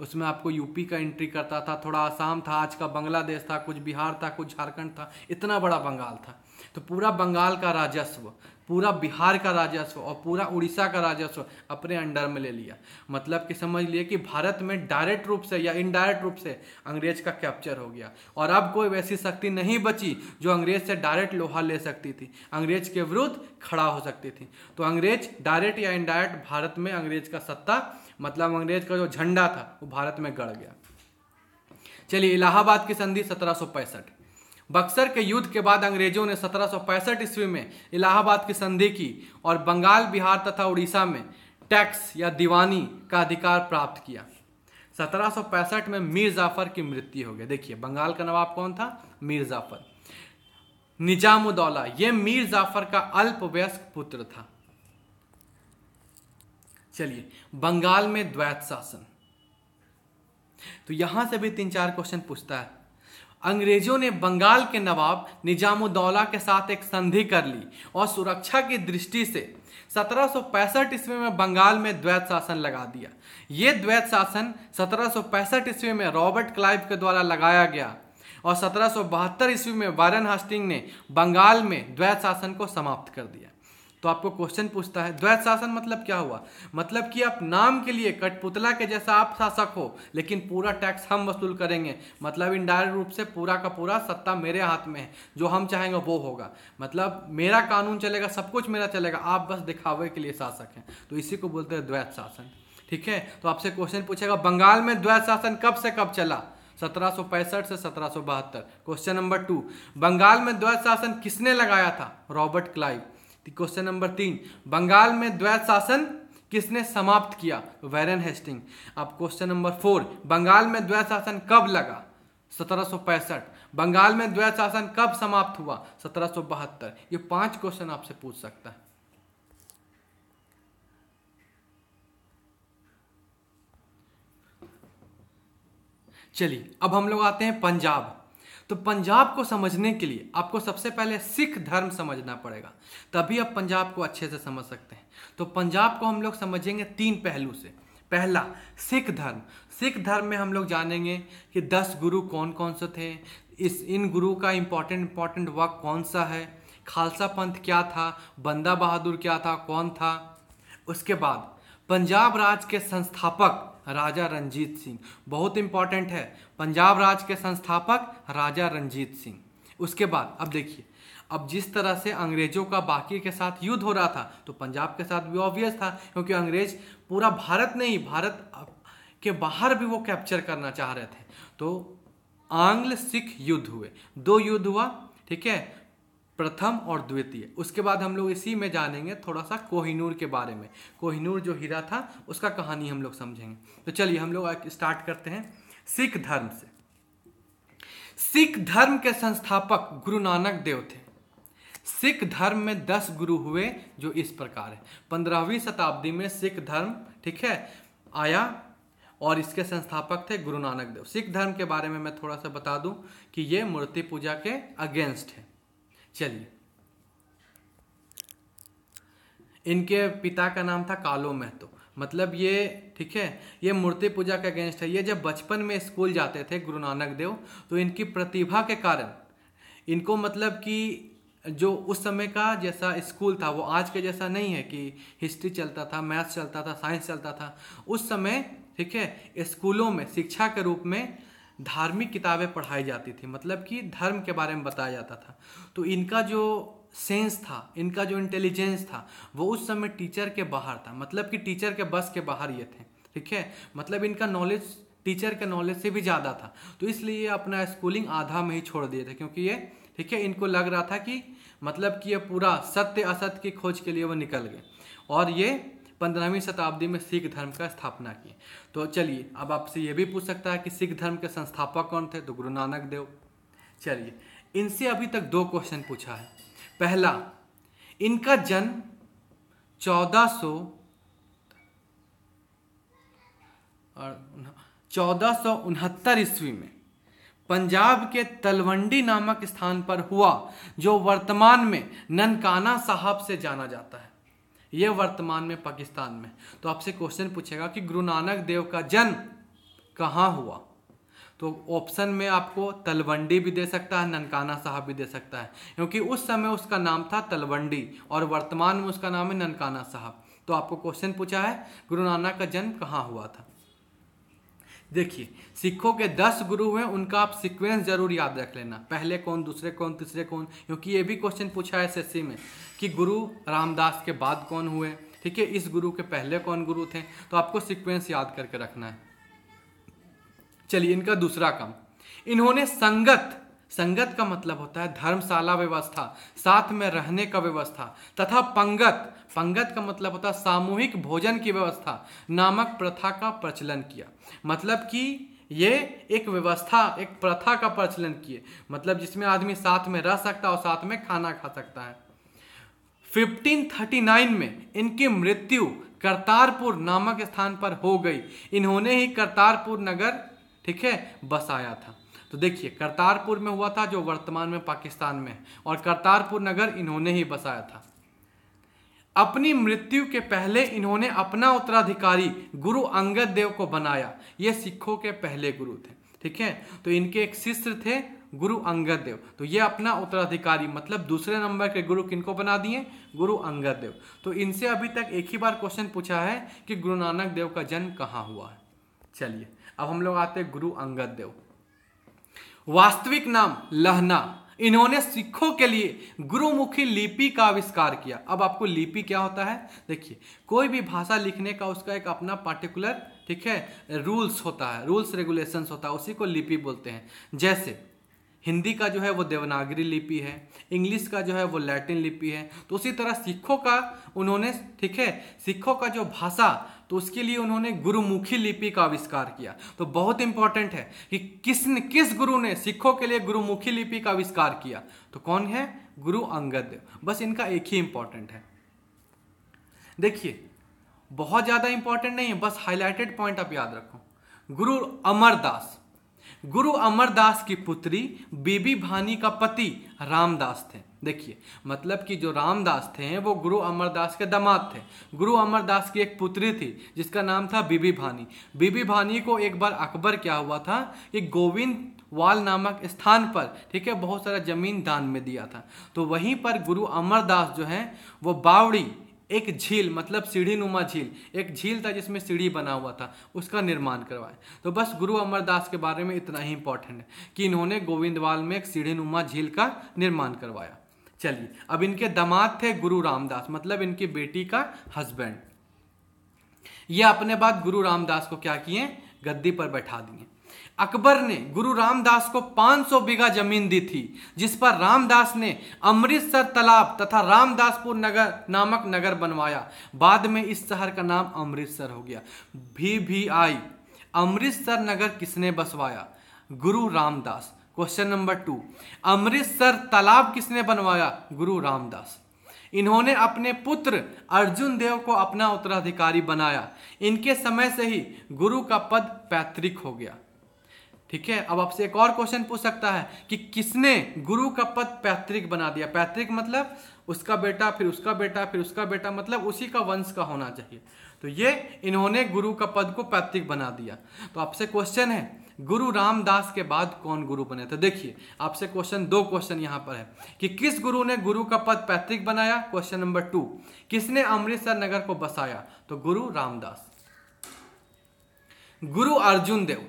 उसमें आपको यूपी का एंट्री करता था थोड़ा आसाम था आज का बांग्लादेश था कुछ बिहार था कुछ झारखंड था इतना बड़ा बंगाल था तो पूरा बंगाल का राजस्व पूरा बिहार का राजस्व और पूरा उड़ीसा का राजस्व अपने अंडर में ले लिया मतलब कि समझ लिए कि भारत में डायरेक्ट रूप से या इनडायरेक्ट रूप से अंग्रेज का कैप्चर हो गया और अब कोई वैसी शक्ति नहीं बची जो अंग्रेज से डायरेक्ट लोहा ले सकती थी अंग्रेज के विरुद्ध खड़ा हो सकती थी तो अंग्रेज डायरेक्ट या इनडायरेक्ट भारत में अंग्रेज का सत्ता मतलब अंग्रेज का जो झंडा था वो भारत में गड़ गया चलिए इलाहाबाद की संधि सत्रह बक्सर के युद्ध के बाद अंग्रेजों ने सत्रह ईस्वी में इलाहाबाद की संधि की और बंगाल बिहार तथा उड़ीसा में टैक्स या दीवानी का अधिकार प्राप्त किया सत्रह में मीर जाफर की मृत्यु हो गई देखिए बंगाल का नवाब कौन था मीर जाफर निजामुदौला यह मीर जाफर का अल्पवयस्क पुत्र था चलिए बंगाल में द्वैत शासन तो यहां से भी तीन चार क्वेश्चन पूछता है अंग्रेजों ने बंगाल के नवाब निजामुद्दौला के साथ एक संधि कर ली और सुरक्षा की दृष्टि से सत्रह ईस्वी में बंगाल में द्वैत शासन लगा दिया ये द्वैत शासन सत्रह ईस्वी में रॉबर्ट क्लाइव के द्वारा लगाया गया और सत्रह ईस्वी में वारन हास्टिंग ने बंगाल में द्वैत शासन को समाप्त कर दिया तो आपको क्वेश्चन पूछता है द्वैत शासन मतलब क्या हुआ मतलब कि आप नाम के लिए कठपुतला के जैसा आप शासक हो लेकिन पूरा टैक्स हम वसूल करेंगे मतलब इनडायरेक्ट रूप से पूरा का पूरा सत्ता मेरे हाथ में है जो हम चाहेंगे वो होगा मतलब मेरा कानून चलेगा सब कुछ मेरा चलेगा आप बस दिखावे के लिए शासक हैं तो इसी को बोलते हैं द्वैत शासन ठीक है तो आपसे क्वेश्चन पूछेगा बंगाल में द्वैत शासन कब से कब चला सत्रह से सत्रह क्वेश्चन नंबर टू बंगाल में द्वैत शासन किसने लगाया था रॉबर्ट क्लाइव क्वेश्चन नंबर तीन बंगाल में द्वैत शासन किसने समाप्त किया वैरन हेस्टिंग अब क्वेश्चन नंबर फोर बंगाल में द्वैत शासन कब लगा सत्रह बंगाल में द्वैत शासन कब समाप्त हुआ सत्रह ये पांच क्वेश्चन आपसे पूछ सकता है चलिए अब हम लोग आते हैं पंजाब तो पंजाब को समझने के लिए आपको सबसे पहले सिख धर्म समझना पड़ेगा तभी आप पंजाब को अच्छे से समझ सकते हैं तो पंजाब को हम लोग समझेंगे तीन पहलू से पहला सिख धर्म सिख धर्म में हम लोग जानेंगे कि दस गुरु कौन कौन से थे इस इन गुरु का इम्पोर्टेंट इम्पॉर्टेंट वर्क कौन सा है खालसा पंथ क्या था बंदा बहादुर क्या था कौन था उसके बाद पंजाब राज के संस्थापक राजा रंजीत सिंह बहुत इंपॉर्टेंट है पंजाब राज के संस्थापक राजा रंजीत सिंह उसके बाद अब देखिए अब जिस तरह से अंग्रेजों का बाकी के साथ युद्ध हो रहा था तो पंजाब के साथ भी ऑब्वियस था क्योंकि अंग्रेज पूरा भारत नहीं भारत के बाहर भी वो कैप्चर करना चाह रहे थे तो आंग्ल सिख युद्ध हुए दो युद्ध हुआ ठीक है प्रथम और द्वितीय उसके बाद हम लोग इसी में जानेंगे थोड़ा सा कोहिनूर के बारे में कोहिनूर जो हीरा था उसका कहानी हम लोग समझेंगे तो चलिए हम लोग स्टार्ट करते हैं सिख धर्म से सिख धर्म के संस्थापक गुरु नानक देव थे सिख धर्म में दस गुरु हुए जो इस प्रकार है पंद्रहवीं शताब्दी में सिख धर्म ठीक है आया और इसके संस्थापक थे गुरु नानक देव सिख धर्म के बारे में मैं थोड़ा सा बता दूं कि ये मूर्ति पूजा के अगेंस्ट है चलिए इनके पिता का नाम था कालो महतो मतलब ये ठीक है ये मूर्ति पूजा के अगेंस्ट है ये जब बचपन में स्कूल जाते थे गुरु नानक देव तो इनकी प्रतिभा के कारण इनको मतलब कि जो उस समय का जैसा स्कूल था वो आज के जैसा नहीं है कि हिस्ट्री चलता था मैथ्स चलता था साइंस चलता था उस समय ठीक है स्कूलों में शिक्षा के रूप में धार्मिक किताबें पढ़ाई जाती थी मतलब कि धर्म के बारे में बताया जाता था तो इनका जो सेंस था इनका जो इंटेलिजेंस था वो उस समय टीचर के बाहर था मतलब कि टीचर के बस के बाहर ये थे ठीक है मतलब इनका नॉलेज टीचर के नॉलेज से भी ज़्यादा था तो इसलिए ये अपना स्कूलिंग आधा में ही छोड़ दिए थे क्योंकि ये ठीक है इनको लग रहा था कि मतलब कि ये पूरा सत्य असत्य की खोज के लिए वो निकल गए और ये पंद्रहवीं शताब्दी में सिख धर्म का स्थापना की तो चलिए अब आपसे ये भी पूछ सकता है कि सिख धर्म के संस्थापक कौन थे तो गुरु नानक देव चलिए इनसे अभी तक दो क्वेश्चन पूछा है पहला इनका जन्म चौदह सौ और चौदह सौ उनहत्तर ईस्वी में पंजाब के तलवंडी नामक स्थान पर हुआ जो वर्तमान में ननकाना साहब से जाना जाता है ये वर्तमान में पाकिस्तान में तो आपसे क्वेश्चन पूछेगा कि गुरु नानक देव का जन्म कहाँ हुआ तो ऑप्शन में आपको तलवंडी भी दे सकता है ननकाना साहब भी दे सकता है क्योंकि उस समय उसका नाम था तलवंडी और वर्तमान में उसका नाम है ननकाना साहब तो आपको क्वेश्चन पूछा है गुरु नानक का जन्म कहाँ हुआ था देखिए सिखों के दस गुरु हैं उनका आप सीक्वेंस जरूर याद रख लेना पहले कौन दूसरे कौन तीसरे कौन क्योंकि ये भी क्वेश्चन पूछा है एस में कि गुरु रामदास के बाद कौन हुए ठीक है इस गुरु के पहले कौन गुरु थे तो आपको सीक्वेंस याद करके रखना है चलिए इनका दूसरा काम इन्होंने संगत संगत का मतलब होता है धर्मशाला व्यवस्था साथ में रहने का व्यवस्था तथा पंगत पंगत का मतलब होता है सामूहिक भोजन की व्यवस्था नामक प्रथा का प्रचलन किया मतलब कि ये एक व्यवस्था एक प्रथा का प्रचलन किए मतलब जिसमें आदमी साथ में रह सकता है और साथ में खाना खा सकता है 1539 में इनकी मृत्यु करतारपुर नामक स्थान पर हो गई इन्होंने ही करतारपुर नगर ठीक है बसाया था तो देखिए करतारपुर में हुआ था जो वर्तमान में पाकिस्तान में है और करतारपुर नगर इन्होंने ही बसाया था अपनी मृत्यु के पहले इन्होंने अपना उत्तराधिकारी गुरु अंगद देव को बनाया ये सिखों के पहले गुरु थे ठीक है तो इनके एक शिष्य थे गुरु अंगद देव तो ये अपना उत्तराधिकारी मतलब दूसरे नंबर के गुरु किनको बना दिए गुरु अंगद देव तो इनसे अभी तक एक ही बार क्वेश्चन पूछा है कि गुरु नानक देव का जन्म कहाँ हुआ है चलिए अब हम लोग आते हैं गुरु अंगद देव वास्तविक नाम लहना इन्होंने सिखों के लिए गुरुमुखी लिपि का आविष्कार किया अब आपको लिपि क्या होता है देखिए कोई भी भाषा लिखने का उसका एक अपना पार्टिकुलर ठीक है रूल्स होता है रूल्स रेगुलेशंस होता है उसी को लिपि बोलते हैं जैसे हिंदी का जो है वो देवनागरी लिपि है इंग्लिश का जो है वो लैटिन लिपि है तो उसी तरह सिखों का उन्होंने ठीक है सिखों का जो भाषा तो उसके लिए उन्होंने गुरुमुखी लिपि का आविष्कार किया तो बहुत इंपॉर्टेंट है कि किस किस गुरु ने सिखों के लिए गुरुमुखी लिपि का आविष्कार किया तो कौन है गुरु अंगद देव बस इनका एक ही इंपॉर्टेंट है देखिए बहुत ज़्यादा इंपॉर्टेंट नहीं है बस हाईलाइटेड पॉइंट आप याद रखो गुरु अमरदास गुरु अमरदास की पुत्री बीबी भानी का पति रामदास थे देखिए मतलब कि जो रामदास थे वो गुरु अमरदास के दामाद थे गुरु अमरदास की एक पुत्री थी जिसका नाम था बीबी भानी बीबी भानी को एक बार अकबर क्या हुआ था कि गोविंद वाल नामक स्थान पर ठीक है बहुत सारा जमीन दान में दिया था तो वहीं पर गुरु अमरदास जो हैं वो बावड़ी एक झील मतलब सीढ़ी नुमा झील एक झील था जिसमें सीढ़ी बना हुआ था उसका निर्माण करवाया तो बस गुरु अमरदास के बारे में इतना ही इंपॉर्टेंट है कि इन्होंने गोविंदवाल में एक सीढ़ी नुमा झील का निर्माण करवाया चलिए अब इनके दामाद थे गुरु रामदास मतलब इनकी बेटी का हस्बैंड ये अपने बाद गुरु रामदास को क्या किए गद्दी पर बैठा दिए अकबर ने गुरु रामदास को 500 बीघा जमीन दी थी जिस पर रामदास ने अमृतसर तालाब तथा रामदासपुर नगर नामक नगर बनवाया बाद में इस शहर का नाम अमृतसर हो गया भी भी आई अमृतसर नगर किसने बसवाया Guru Ramdas question number two Amritsar तालाब किसने बनवाया गुरु रामदास इन्होंने अपने पुत्र अर्जुन देव को अपना उत्तराधिकारी बनाया इनके समय से ही गुरु का पद पैतृक हो गया ठीक है अब आपसे एक और क्वेश्चन पूछ सकता है कि किसने गुरु का पद पैतृक बना दिया पैतृक मतलब उसका बेटा फिर उसका बेटा फिर उसका बेटा मतलब उसी का वंश का होना चाहिए तो ये इन्होंने गुरु का पद को पैतृक बना दिया तो आपसे क्वेश्चन है गुरु रामदास के बाद कौन गुरु बने तो देखिए आपसे क्वेश्चन दो क्वेश्चन यहां पर है कि किस गुरु ने गुरु का पद पैतृक बनाया क्वेश्चन नंबर टू किसने अमृतसर नगर को बसाया तो गुरु रामदास गुरु अर्जुन देव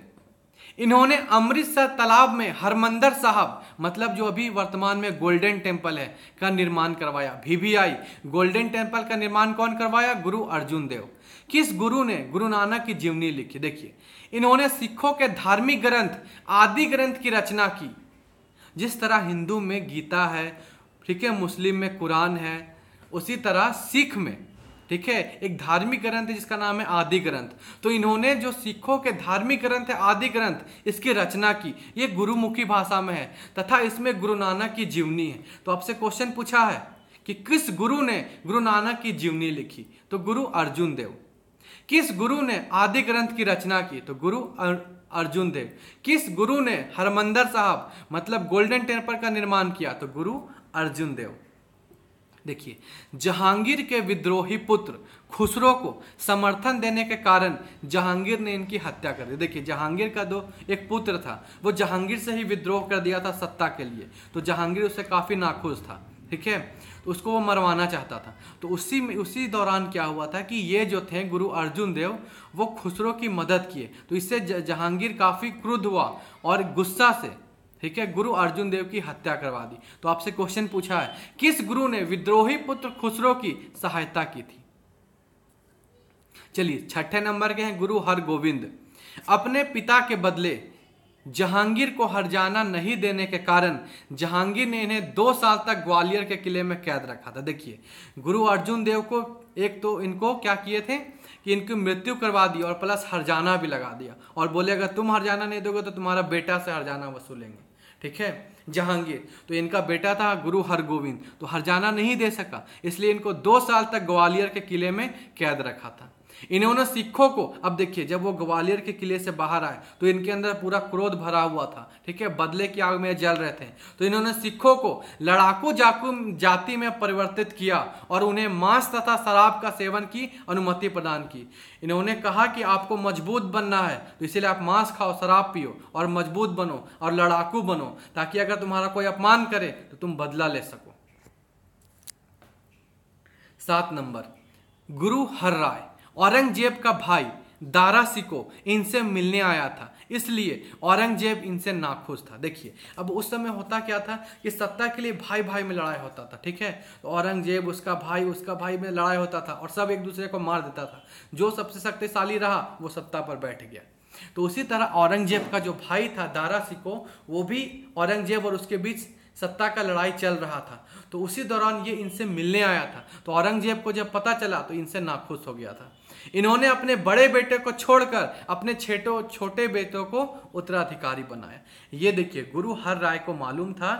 इन्होंने अमृतसर तालाब में हरमंदर साहब मतलब जो अभी वर्तमान में गोल्डन टेम्पल है का निर्माण करवाया भीबीआई गोल्डन टेम्पल का निर्माण कौन करवाया गुरु अर्जुन देव किस गुरु ने गुरु नानक की जीवनी लिखी देखिए इन्होंने सिखों के धार्मिक ग्रंथ आदि ग्रंथ की रचना की जिस तरह हिंदू में गीता है ठीक है मुस्लिम में कुरान है उसी तरह सिख में ठीक है एक धार्मिक ग्रंथ है जिसका नाम है आदि ग्रंथ तो इन्होंने जो सिखों के धार्मिक ग्रंथ है आदि ग्रंथ इसकी रचना की ये गुरुमुखी भाषा में है तथा इसमें गुरु नानक की जीवनी है तो आपसे क्वेश्चन पूछा है कि किस गुरु ने गुरु नानक की जीवनी लिखी तो गुरु अर्जुन देव किस गुरु ने आदि ग्रंथ की रचना की तो गुरु अर्जुन देव किस गुरु ने हरमंदर साहब मतलब गोल्डन टेम्पल का निर्माण किया तो गुरु अर्जुन देव देखिए जहांगीर के विद्रोही पुत्र खुसरो को समर्थन देने के कारण जहांगीर ने इनकी हत्या कर दी देखिए जहांगीर का दो एक पुत्र था वो जहांगीर से ही विद्रोह कर दिया था सत्ता के लिए तो जहांगीर उससे काफ़ी नाखुश था ठीक है तो उसको वो मरवाना चाहता था तो उसी में उसी दौरान क्या हुआ था कि ये जो थे गुरु अर्जुन देव वो खुसरो की मदद किए तो इससे जहांगीर काफ़ी क्रुद्ध हुआ और गुस्सा से ठीक है गुरु अर्जुन देव की हत्या करवा दी तो आपसे क्वेश्चन पूछा है किस गुरु ने विद्रोही पुत्र खुसरो की सहायता की थी चलिए छठे नंबर के हैं गुरु हर गोविंद अपने पिता के बदले जहांगीर को हरजाना नहीं देने के कारण जहांगीर ने इन्हें दो साल तक ग्वालियर के किले में कैद रखा था देखिए गुरु अर्जुन देव को एक तो इनको क्या किए थे कि इनकी मृत्यु करवा दी और प्लस हरजाना भी लगा दिया और बोले अगर तुम हरजाना नहीं दोगे तो तुम्हारा बेटा से हरजाना वसूलेंगे ठीक है जहांगीर तो इनका बेटा था गुरु हरगोविंद तो हरजाना नहीं दे सका इसलिए इनको दो साल तक ग्वालियर के किले में कैद रखा था इन्होंने सिखों को अब देखिए जब वो ग्वालियर के किले से बाहर आए तो इनके अंदर पूरा क्रोध भरा हुआ था ठीक है बदले की आग में जल रहे थे तो इन्होंने सिखों को लड़ाकू जाकू जाति में परिवर्तित किया और उन्हें मांस तथा शराब का सेवन की अनुमति प्रदान की इन्होंने कहा कि आपको मजबूत बनना है तो इसीलिए आप मांस खाओ शराब पियो और मजबूत बनो और लड़ाकू बनो ताकि अगर तुम्हारा कोई अपमान करे तो तुम बदला ले सको सात नंबर गुरु हर राय औरंगजेब का भाई दारा सिको इनसे मिलने आया था इसलिए औरंगजेब इनसे नाखुश था देखिए अब उस समय होता क्या था कि सत्ता के लिए भाई भाई में लड़ाई होता था ठीक है तो औरंगजेब उसका भाई उसका भाई में लड़ाई होता था और सब एक दूसरे को मार देता था जो सबसे शक्तिशाली रहा वो सत्ता पर बैठ गया तो उसी तरह औरंगजेब का जो भाई था दारा सिको वो भी औरंगजेब और उसके बीच सत्ता का लड़ाई चल रहा था तो उसी दौरान ये इनसे मिलने आया था तो औरंगजेब को जब पता चला तो इनसे नाखुश हो गया था इन्होंने अपने बड़े बेटे को छोड़कर अपने छेटो छोटे बेटों को उत्तराधिकारी बनाया ये देखिए गुरु हर राय को मालूम था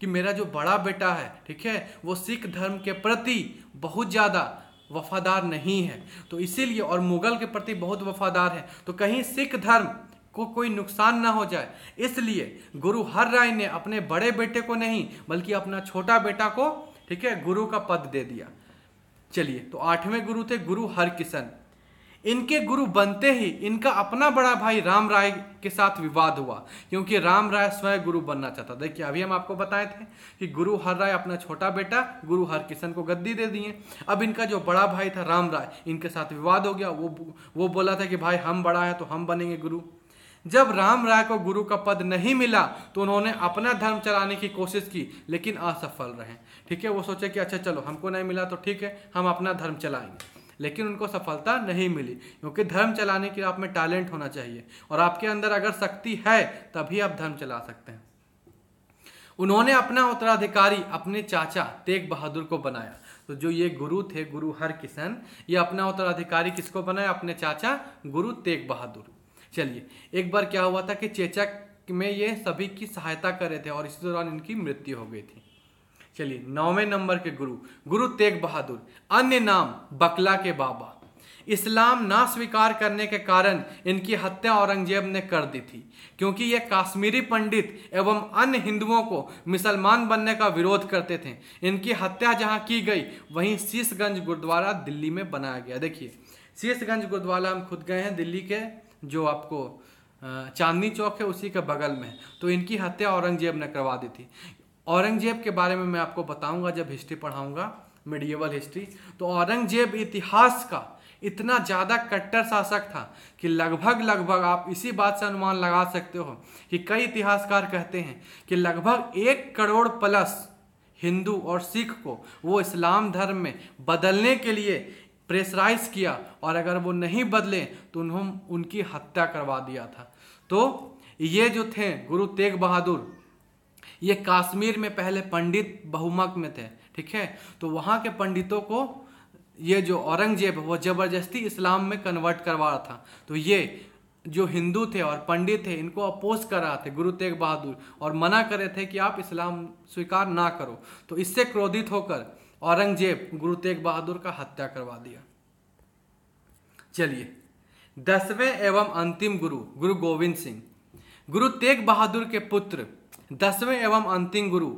कि मेरा जो बड़ा बेटा है ठीक है वो सिख धर्म के प्रति बहुत ज़्यादा वफादार नहीं है तो इसीलिए और मुगल के प्रति बहुत वफादार है तो कहीं सिख धर्म को कोई नुकसान ना हो जाए इसलिए गुरु हर राय ने अपने बड़े बेटे को नहीं बल्कि अपना छोटा बेटा को ठीक है गुरु का पद दे दिया चलिए तो आठवें गुरु थे गुरु हर किशन इनके गुरु बनते ही इनका अपना बड़ा भाई राम राय के साथ विवाद हुआ क्योंकि राम राय स्वयं गुरु बनना चाहता देखिए अभी हम आपको बताए थे कि गुरु हर राय अपना छोटा बेटा गुरु हर किशन को गद्दी दे दिए अब इनका जो बड़ा भाई था राम राय इनके साथ विवाद हो गया वो वो बोला था कि भाई हम बड़ा है तो हम बनेंगे गुरु जब राम राय को गुरु का पद नहीं मिला तो उन्होंने अपना धर्म चलाने की कोशिश की लेकिन असफल रहे ठीक है वो सोचे कि अच्छा चलो हमको नहीं मिला तो ठीक है हम अपना धर्म चलाएंगे लेकिन उनको सफलता नहीं मिली क्योंकि धर्म चलाने के लिए आप में टैलेंट होना चाहिए और आपके अंदर अगर शक्ति है तभी आप धर्म चला सकते हैं उन्होंने अपना उत्तराधिकारी अपने चाचा तेग बहादुर को बनाया तो जो ये गुरु थे गुरु हर किशन ये अपना उत्तराधिकारी किसको बनाया अपने चाचा गुरु तेग बहादुर चलिए एक बार क्या हुआ था कि चेचक में ये सभी की सहायता कर रहे थे और इसी दौरान इनकी मृत्यु हो गई थी चलिए नौवें नंबर के गुरु गुरु तेग बहादुर अन्य नाम बकला के बाबा इस्लाम ना स्वीकार करने के कारण इनकी हत्या औरंगजेब ने कर दी थी क्योंकि ये काश्मीरी पंडित एवं अन्य हिंदुओं को मुसलमान बनने का विरोध करते थे इनकी हत्या जहां की गई वहीं शीशगंज गुरुद्वारा दिल्ली में बनाया गया देखिए शीशगंज गुरुद्वारा हम खुद गए हैं दिल्ली के जो आपको चांदनी चौक है उसी के बगल में तो इनकी हत्या औरंगजेब ने करवा दी थी औरंगजेब के बारे में मैं आपको बताऊंगा जब हिस्ट्री पढ़ाऊंगा मिडिएवल हिस्ट्री तो औरंगजेब इतिहास का इतना ज़्यादा कट्टर शासक था कि लगभग लगभग आप इसी बात से अनुमान लगा सकते हो कि कई इतिहासकार कहते हैं कि लगभग एक करोड़ प्लस हिंदू और सिख को वो इस्लाम धर्म में बदलने के लिए प्रेशराइज किया और अगर वो नहीं बदले तो उन्होंने उनकी हत्या करवा दिया था तो ये जो थे गुरु तेग बहादुर ये कश्मीर में पहले पंडित बहुमक में थे ठीक है तो वहाँ के पंडितों को ये जो औरंगजेब वो ज़बरदस्ती इस्लाम में कन्वर्ट करवा रहा था तो ये जो हिंदू थे और पंडित थे इनको अपोज कर रहा थे गुरु तेग बहादुर और मना कर रहे थे कि आप इस्लाम स्वीकार ना करो तो इससे क्रोधित होकर औरंगजेब गुरु तेग बहादुर का हत्या करवा दिया चलिए दसवें एवं अंतिम गुरु गुरु गोविंद सिंह गुरु तेग बहादुर के पुत्र दसवें एवं अंतिम गुरु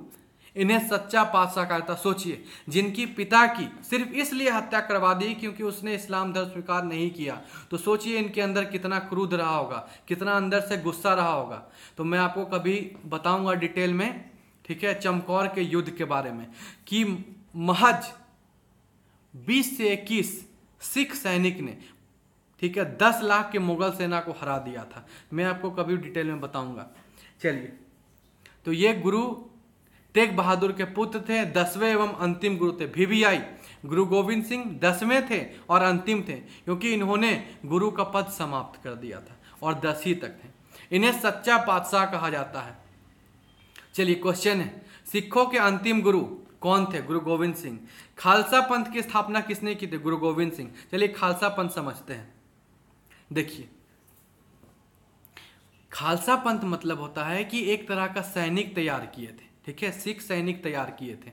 इन्हें सच्चा पातशाह कहता सोचिए जिनकी पिता की सिर्फ इसलिए हत्या करवा दी क्योंकि उसने इस्लाम धर्म स्वीकार नहीं किया तो सोचिए इनके अंदर कितना क्रूध रहा होगा कितना अंदर से गुस्सा रहा होगा तो मैं आपको कभी बताऊंगा डिटेल में ठीक है चमकौर के युद्ध के बारे में कि महज 20 से 21 सिख सैनिक ने ठीक है 10 लाख के मुगल सेना को हरा दिया था मैं आपको कभी डिटेल में बताऊंगा चलिए तो ये गुरु तेग बहादुर के पुत्र थे दसवें एवं अंतिम गुरु थे भीवीआई गुरु गोविंद सिंह दसवें थे और अंतिम थे क्योंकि इन्होंने गुरु का पद समाप्त कर दिया था और दस ही तक थे इन्हें सच्चा पातशाह कहा जाता है चलिए क्वेश्चन है सिखों के अंतिम गुरु कौन थे गुरु गोविंद सिंह खालसा पंथ की स्थापना किसने की थी गुरु गोविंद सिंह चलिए खालसा पंथ समझते हैं देखिए खालसा पंथ मतलब होता है कि एक तरह का सैनिक तैयार किए थे ठीक है सिख सैनिक तैयार किए थे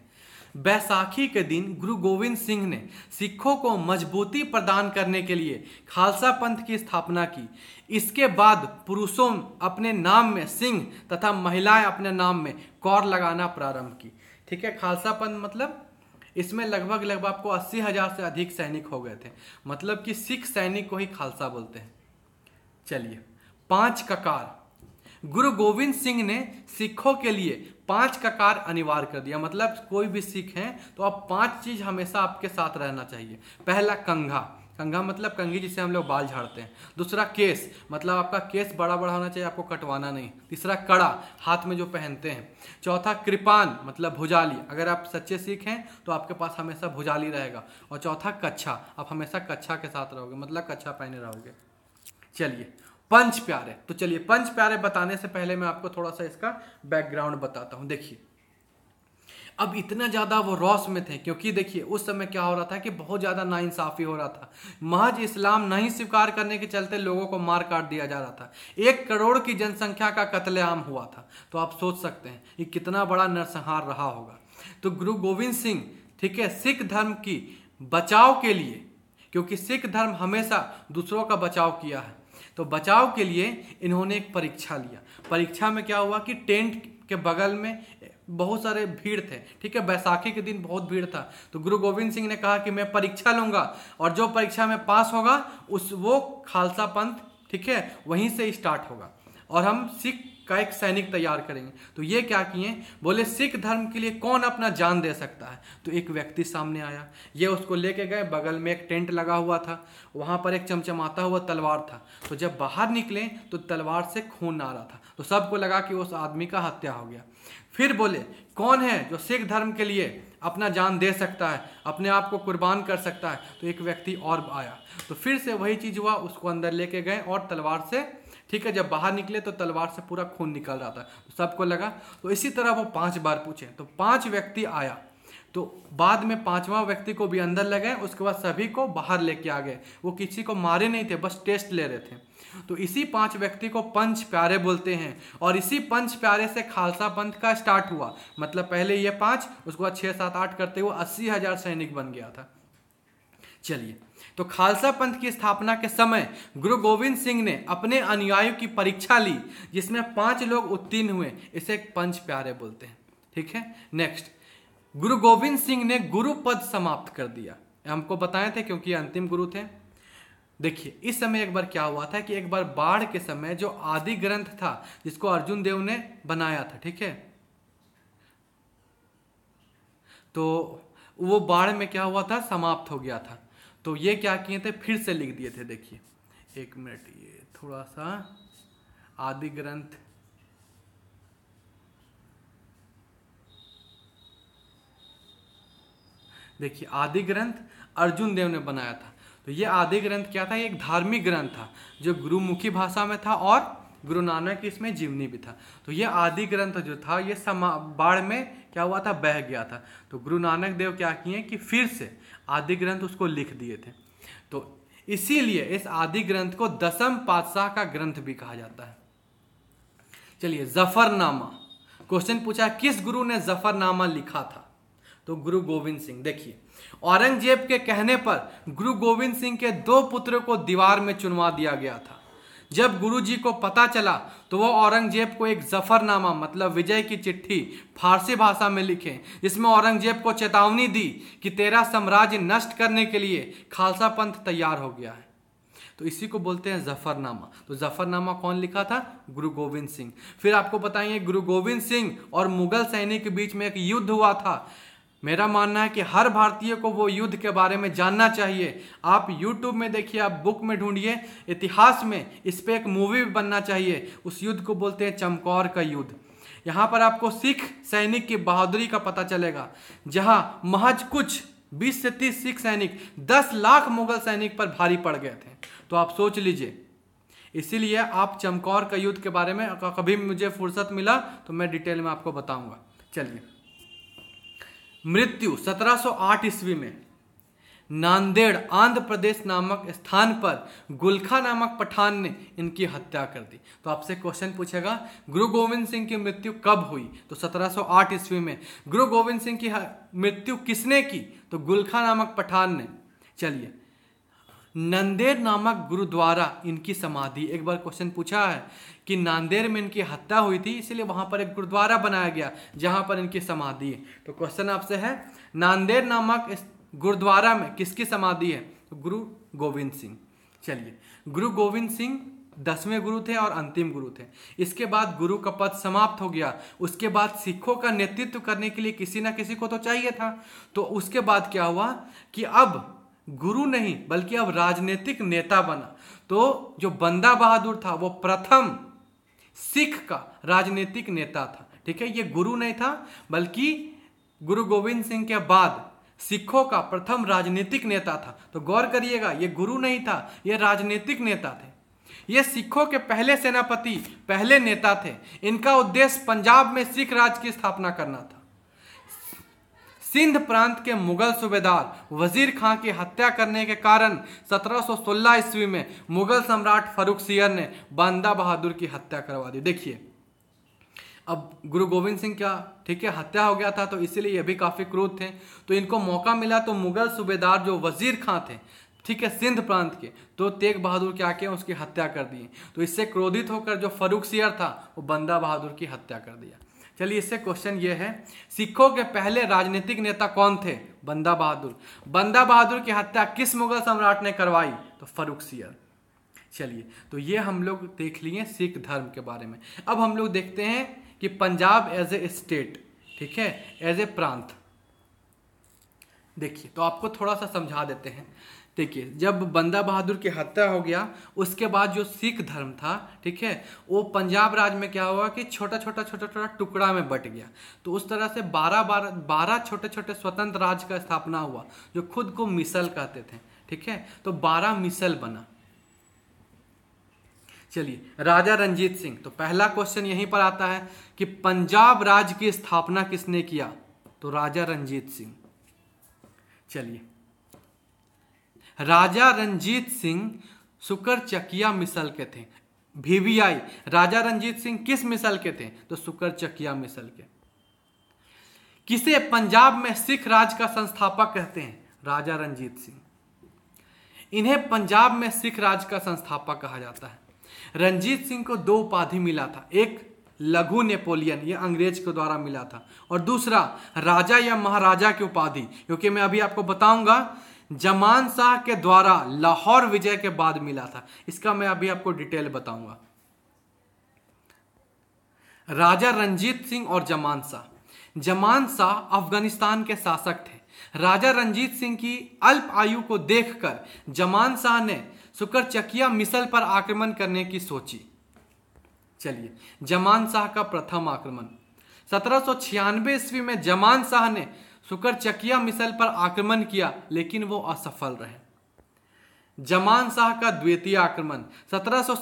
बैसाखी के दिन गुरु गोविंद सिंह ने सिखों को मजबूती प्रदान करने के लिए खालसा पंथ की स्थापना की इसके बाद पुरुषों अपने नाम में सिंह तथा महिलाएं अपने नाम में कौर लगाना प्रारंभ की ठीक है खालसा पंथ मतलब इसमें लगभग लगभग आपको अस्सी हजार से अधिक सैनिक हो गए थे मतलब कि सिख सैनिक को ही खालसा बोलते हैं चलिए पांच ककार गुरु गोविंद सिंह ने सिखों के लिए पांच ककार अनिवार्य कर दिया मतलब कोई भी सिख है तो आप पांच चीज हमेशा आपके साथ रहना चाहिए पहला कंघा कंघा मतलब कंघी जिसे हम लोग बाल झाड़ते हैं दूसरा केस मतलब आपका केस बड़ा बड़ा होना चाहिए आपको कटवाना नहीं तीसरा कड़ा हाथ में जो पहनते हैं चौथा कृपान मतलब भुजाली अगर आप सच्चे सिख हैं तो आपके पास हमेशा भुजाली रहेगा और चौथा कच्छा आप हमेशा कच्छा के साथ रहोगे मतलब कच्छा पहने रहोगे चलिए पंच प्यारे तो चलिए पंच प्यारे बताने से पहले मैं आपको थोड़ा सा इसका बैकग्राउंड बताता हूँ देखिए अब इतना ज़्यादा वो रौस में थे क्योंकि देखिए उस समय क्या हो रहा था कि बहुत ज़्यादा नाइंसाफ़ी हो रहा था महज इस्लाम नहीं स्वीकार करने के चलते लोगों को मार काट दिया जा रहा था एक करोड़ की जनसंख्या का कत्लेआम हुआ था तो आप सोच सकते हैं कि कितना बड़ा नरसंहार रहा होगा तो गुरु गोविंद सिंह ठीक है सिख धर्म की बचाव के लिए क्योंकि सिख धर्म हमेशा दूसरों का बचाव किया है तो बचाव के लिए इन्होंने एक परीक्षा लिया परीक्षा में क्या हुआ कि टेंट के बगल में बहुत सारे भीड़ थे ठीक है बैसाखी के दिन बहुत भीड़ था तो गुरु गोविंद सिंह ने कहा कि मैं परीक्षा लूंगा और जो परीक्षा में पास होगा उस वो खालसा पंथ ठीक है वहीं से स्टार्ट होगा और हम सिख का एक सैनिक तैयार करेंगे तो ये क्या किए बोले सिख धर्म के लिए कौन अपना जान दे सकता है तो एक व्यक्ति सामने आया ये उसको लेके गए बगल में एक टेंट लगा हुआ था वहाँ पर एक चमचमाता हुआ तलवार था तो जब बाहर निकले तो तलवार से खून आ रहा था तो सबको लगा कि उस आदमी का हत्या हो गया फिर बोले कौन है जो सिख धर्म के लिए अपना जान दे सकता है अपने आप को कुर्बान कर सकता है तो एक व्यक्ति और आया तो फिर से वही चीज़ हुआ उसको अंदर लेके गए और तलवार से ठीक है जब बाहर निकले तो तलवार से पूरा खून निकल रहा था तो सबको लगा तो इसी तरह वो पांच बार पूछे तो पांच व्यक्ति आया तो बाद में पांचवा व्यक्ति को भी अंदर ले गए उसके बाद सभी को बाहर लेके आ गए वो किसी को मारे नहीं थे बस टेस्ट ले रहे थे तो इसी पांच व्यक्ति को पंच प्यारे बोलते हैं और इसी पंच प्यारे से खालसा पंथ का स्टार्ट हुआ मतलब पहले ये पांच उसके बाद छः सात आठ करते हुए अस्सी हजार सैनिक बन गया था चलिए तो खालसा पंथ की स्थापना के समय गुरु गोविंद सिंह ने अपने अनुयायियों की परीक्षा ली जिसमें पांच लोग उत्तीर्ण हुए इसे पंच प्यारे बोलते हैं ठीक है नेक्स्ट गुरु गोविंद सिंह ने गुरु पद समाप्त कर दिया हमको बताए थे क्योंकि अंतिम गुरु थे देखिए इस समय एक बार क्या हुआ था कि एक बार बाढ़ के समय जो आदि ग्रंथ था जिसको अर्जुन देव ने बनाया था ठीक है तो वो बाढ़ में क्या हुआ था समाप्त हो गया था तो ये क्या किए थे फिर से लिख दिए थे देखिए एक मिनट ये थोड़ा सा आदि ग्रंथ देखिए आदि ग्रंथ अर्जुन देव ने बनाया था तो ये आदि ग्रंथ क्या था एक धार्मिक ग्रंथ था जो गुरुमुखी भाषा में था और गुरु नानक इसमें जीवनी भी था तो ये आदि ग्रंथ जो था ये समा बाढ़ में क्या हुआ था बह गया था तो गुरु नानक देव क्या किए कि फिर से आदि ग्रंथ उसको लिख दिए थे तो इसीलिए इस आदि ग्रंथ को दसम पातशाह का ग्रंथ भी कहा जाता है चलिए जफरनामा क्वेश्चन पूछा किस गुरु ने जफरनामा लिखा था तो गुरु गोविंद सिंह देखिए औरंगजेब के कहने पर गुरु गोविंद सिंह के दो पुत्रों को दीवार में चुनवा दिया गया था जब गुरुजी को पता चला तो वो औरंगजेब को एक जफरनामा मतलब विजय की चिट्ठी फारसी भाषा में लिखे जिसमें औरंगजेब को चेतावनी दी कि तेरा साम्राज्य नष्ट करने के लिए खालसा पंथ तैयार हो गया है तो इसी को बोलते हैं जफरनामा तो जफरनामा कौन लिखा था गुरु गोविंद सिंह फिर आपको बताएंगे गुरु गोविंद सिंह और मुगल सैनिक के बीच में एक युद्ध हुआ था मेरा मानना है कि हर भारतीय को वो युद्ध के बारे में जानना चाहिए आप YouTube में देखिए आप बुक में ढूंढिए इतिहास में इस पर एक मूवी भी बनना चाहिए उस युद्ध को बोलते हैं चमकौर का युद्ध यहाँ पर आपको सिख सैनिक की बहादुरी का पता चलेगा जहाँ महज कुछ 20 से 30 सिख सैनिक 10 लाख मुगल सैनिक पर भारी पड़ गए थे तो आप सोच लीजिए इसीलिए आप चमकौर का युद्ध के बारे में कभी मुझे फुर्सत मिला तो मैं डिटेल में आपको बताऊंगा चलिए मृत्यु 1708 ईस्वी में नांदेड़ आंध्र प्रदेश नामक स्थान पर गुलखा नामक पठान ने इनकी हत्या कर दी तो आपसे क्वेश्चन पूछेगा गुरु गोविंद सिंह की मृत्यु कब हुई तो 1708 ईस्वी में गुरु गोविंद सिंह की मृत्यु किसने की तो गुलखा नामक पठान ने चलिए नंदेर नामक गुरुद्वारा इनकी समाधि एक बार क्वेश्चन पूछा है कि नांदेड़ में इनकी हत्या हुई थी इसलिए वहां पर एक गुरुद्वारा बनाया गया जहां पर इनकी समाधि है तो क्वेश्चन आपसे है नांदेड़ नामक इस गुरुद्वारा में किसकी समाधि है तो गुरु गोविंद सिंह चलिए गुरु गोविंद सिंह दसवें गुरु थे और अंतिम गुरु थे इसके बाद गुरु का पद समाप्त हो गया उसके बाद सिखों का नेतृत्व करने के लिए किसी ना किसी को तो चाहिए था तो उसके बाद क्या हुआ कि अब गुरु नहीं बल्कि अब राजनीतिक नेता बना तो जो बंदा बहादुर था वो प्रथम सिख का राजनीतिक नेता था ठीक है ये गुरु नहीं था बल्कि गुरु गोविंद सिंह के बाद सिखों का प्रथम राजनीतिक नेता था तो गौर करिएगा ये गुरु नहीं था ये राजनीतिक नेता थे ये सिखों के पहले सेनापति पहले नेता थे इनका उद्देश्य पंजाब में सिख राज की स्थापना करना था सिंध प्रांत के मुगल सूबेदार वजीर खां की हत्या करने के कारण 1716 ईस्वी में मुगल सम्राट फरूख सियर ने बंदा बहादुर की हत्या करवा दी देखिए अब गुरु गोविंद सिंह क्या ठीक है हत्या हो गया था तो इसीलिए ये भी काफ़ी क्रोध थे तो इनको मौका मिला तो मुगल सूबेदार जो वजीर खां थे ठीक है सिंध प्रांत के तो तेग बहादुर क्या किया उसकी हत्या कर दी तो इससे क्रोधित होकर जो फरूख सियर था वो बंदा बहादुर की हत्या कर दिया चलिए इससे क्वेश्चन ये है सिखों के पहले राजनीतिक नेता कौन थे बंदा बहादुर बंदा बहादुर की हत्या किस मुगल सम्राट ने करवाई तो फरूख सियर चलिए तो ये हम लोग देख लिए सिख धर्म के बारे में अब हम लोग देखते हैं कि पंजाब एज ए स्टेट ठीक है एज ए प्रांत देखिए तो आपको थोड़ा सा समझा देते हैं देखिए जब बंदा बहादुर की हत्या हो गया उसके बाद जो सिख धर्म था ठीक है वो पंजाब राज्य में क्या हुआ कि छोटा छोटा छोटा छोटा टुकड़ा में बट गया तो उस तरह से बारह बारह बारह छोटे छोटे स्वतंत्र राज्य का स्थापना हुआ जो खुद को मिसल कहते थे ठीक है तो बारह मिसल बना चलिए राजा रंजीत सिंह तो पहला क्वेश्चन यहीं पर आता है कि पंजाब राज्य की स्थापना किसने किया तो राजा रंजीत सिंह चलिए राजा रंजीत सिंह सुकर चकिया मिसल के थे भीवीआई राजा रंजीत सिंह किस मिसल के थे तो सुकर चकिया मिसल के किसे पंजाब में सिख राज का संस्थापक कहते हैं राजा रंजीत सिंह इन्हें पंजाब में सिख राज का संस्थापक कहा जाता है रंजीत सिंह को दो उपाधि मिला था एक लघु नेपोलियन ये अंग्रेज के द्वारा मिला था और दूसरा राजा या महाराजा की उपाधि क्योंकि मैं अभी आपको बताऊंगा जमान शाह के द्वारा लाहौर विजय के बाद मिला था इसका मैं अभी आपको डिटेल बताऊंगा राजा रंजीत सिंह और जमान शाह जमान शाह अफगानिस्तान के शासक थे राजा रंजीत सिंह की अल्प आयु को देखकर जमान शाह ने सुकर चकिया मिसल पर आक्रमण करने की सोची चलिए जमान शाह का प्रथम आक्रमण सत्रह ईस्वी में जमान शाह ने सुकर चकिया मिसल पर आक्रमण किया लेकिन वो असफल रहे जमान शाह का द्वितीय आक्रमण सत्रह सौ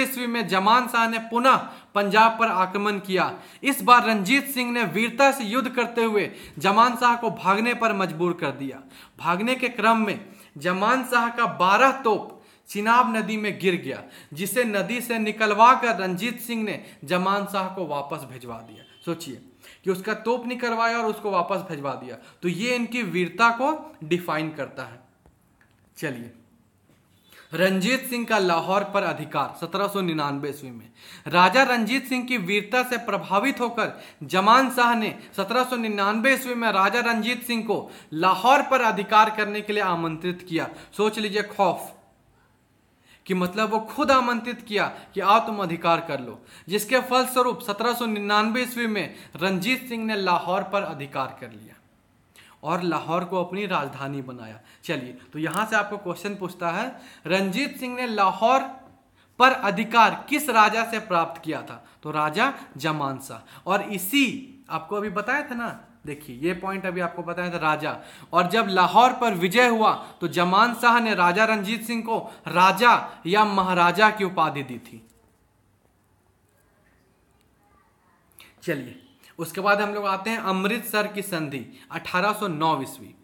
ईस्वी में जमान शाह ने पुनः पंजाब पर आक्रमण किया इस बार रंजीत सिंह ने वीरता से युद्ध करते हुए जमान शाह को भागने पर मजबूर कर दिया भागने के क्रम में जमान शाह का बारह तोप चिनाब नदी में गिर गया जिसे नदी से निकलवा कर रंजीत सिंह ने जमान शाह को वापस भिजवा दिया सोचिए कि उसका तोप नहीं करवाया और उसको वापस भेजवा दिया तो ये इनकी वीरता को डिफाइन करता है चलिए रंजीत सिंह का लाहौर पर अधिकार सत्रह निन्यानबे ईस्वी में राजा रंजीत सिंह की वीरता से प्रभावित होकर जमान शाह ने सत्रह निन्यानबे ईस्वी में राजा रंजीत सिंह को लाहौर पर अधिकार करने के लिए आमंत्रित किया सोच लीजिए खौफ कि मतलब वो खुद आमंत्रित किया कि आओ तुम अधिकार कर लो जिसके फलस्वरूप सत्रह सौ निन्यानवे ईस्वी में रंजीत सिंह ने लाहौर पर अधिकार कर लिया और लाहौर को अपनी राजधानी बनाया चलिए तो यहां से आपको क्वेश्चन पूछता है रंजीत सिंह ने लाहौर पर अधिकार किस राजा से प्राप्त किया था तो राजा जमानसा और इसी आपको अभी बताया था ना देखिए ये पॉइंट अभी आपको बताया था राजा और जब लाहौर पर विजय हुआ तो जमान शाह ने राजा रंजीत सिंह को राजा या महाराजा की उपाधि दी थी चलिए उसके बाद हम लोग आते हैं अमृतसर की संधि 1809 सौ ईस्वी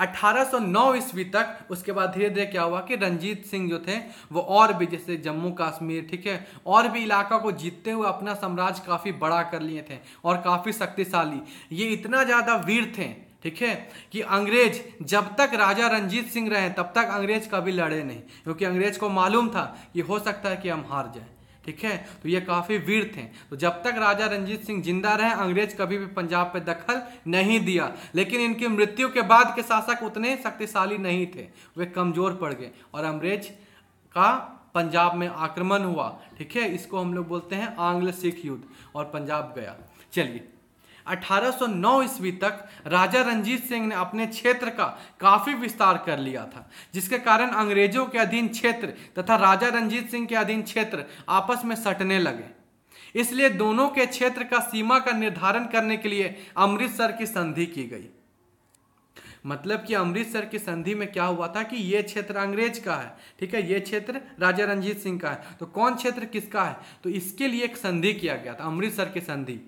1809 ईस्वी तक उसके बाद धीरे धीरे क्या हुआ कि रंजीत सिंह जो थे वो और भी जैसे जम्मू कश्मीर ठीक है और भी इलाका को जीतते हुए अपना साम्राज्य काफ़ी बड़ा कर लिए थे और काफ़ी शक्तिशाली ये इतना ज़्यादा वीर थे ठीक है कि अंग्रेज जब तक राजा रंजीत सिंह रहे तब तक अंग्रेज कभी लड़े नहीं क्योंकि अंग्रेज को मालूम था कि हो सकता है कि हम हार जाएं ठीक है तो ये काफ़ी वीर थे तो जब तक राजा रंजीत सिंह जिंदा रहे अंग्रेज कभी भी पंजाब पे दखल नहीं दिया लेकिन इनकी मृत्यु के बाद के शासक उतने शक्तिशाली नहीं थे वे कमज़ोर पड़ गए और अंग्रेज का पंजाब में आक्रमण हुआ ठीक है इसको हम लोग बोलते हैं आंग्ल सिख युद्ध और पंजाब गया चलिए 1809 ईस्वी तक राजा रंजीत सिंह ने अपने क्षेत्र का काफ़ी विस्तार कर लिया था जिसके कारण अंग्रेजों के अधीन क्षेत्र तथा राजा रंजीत सिंह के अधीन क्षेत्र आपस में सटने लगे इसलिए दोनों के क्षेत्र का सीमा का निर्धारण करने के लिए अमृतसर की संधि की गई मतलब कि अमृतसर की संधि में क्या हुआ था कि ये क्षेत्र अंग्रेज का है ठीक है ये क्षेत्र राजा रंजीत सिंह का है तो कौन क्षेत्र किसका है तो इसके लिए एक संधि किया गया था अमृतसर की संधि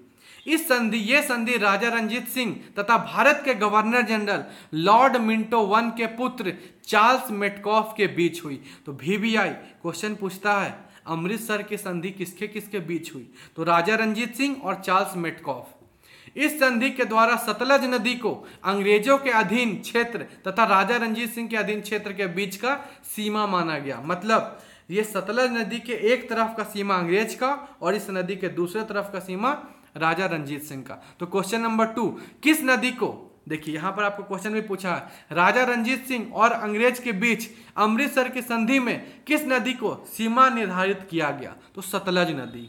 इस संधि ये संधि राजा रंजीत सिंह तथा भारत के governor general Lord Minto one के पुत्र चार्ल्स मेटकॉफ के बीच हुई तो वीवीआई क्वेश्चन पूछता है अमृतसर की संधि किसके किसके बीच हुई तो राजा रंजीत सिंह और चार्ल्स मेटकॉफ इस संधि के द्वारा सतलज नदी को अंग्रेजों के अधीन क्षेत्र तथा राजा रंजीत सिंह के अधीन क्षेत्र के बीच का सीमा माना गया मतलब ये सतलज नदी के एक तरफ का सीमा अंग्रेज का और इस नदी के दूसरे तरफ का सीमा राजा रंजीत सिंह का तो क्वेश्चन नंबर टू किस नदी को देखिए यहां पर आपको क्वेश्चन भी पूछा है राजा रंजीत सिंह और अंग्रेज के बीच अमृतसर की संधि में किस नदी को सीमा निर्धारित किया गया तो सतलज नदी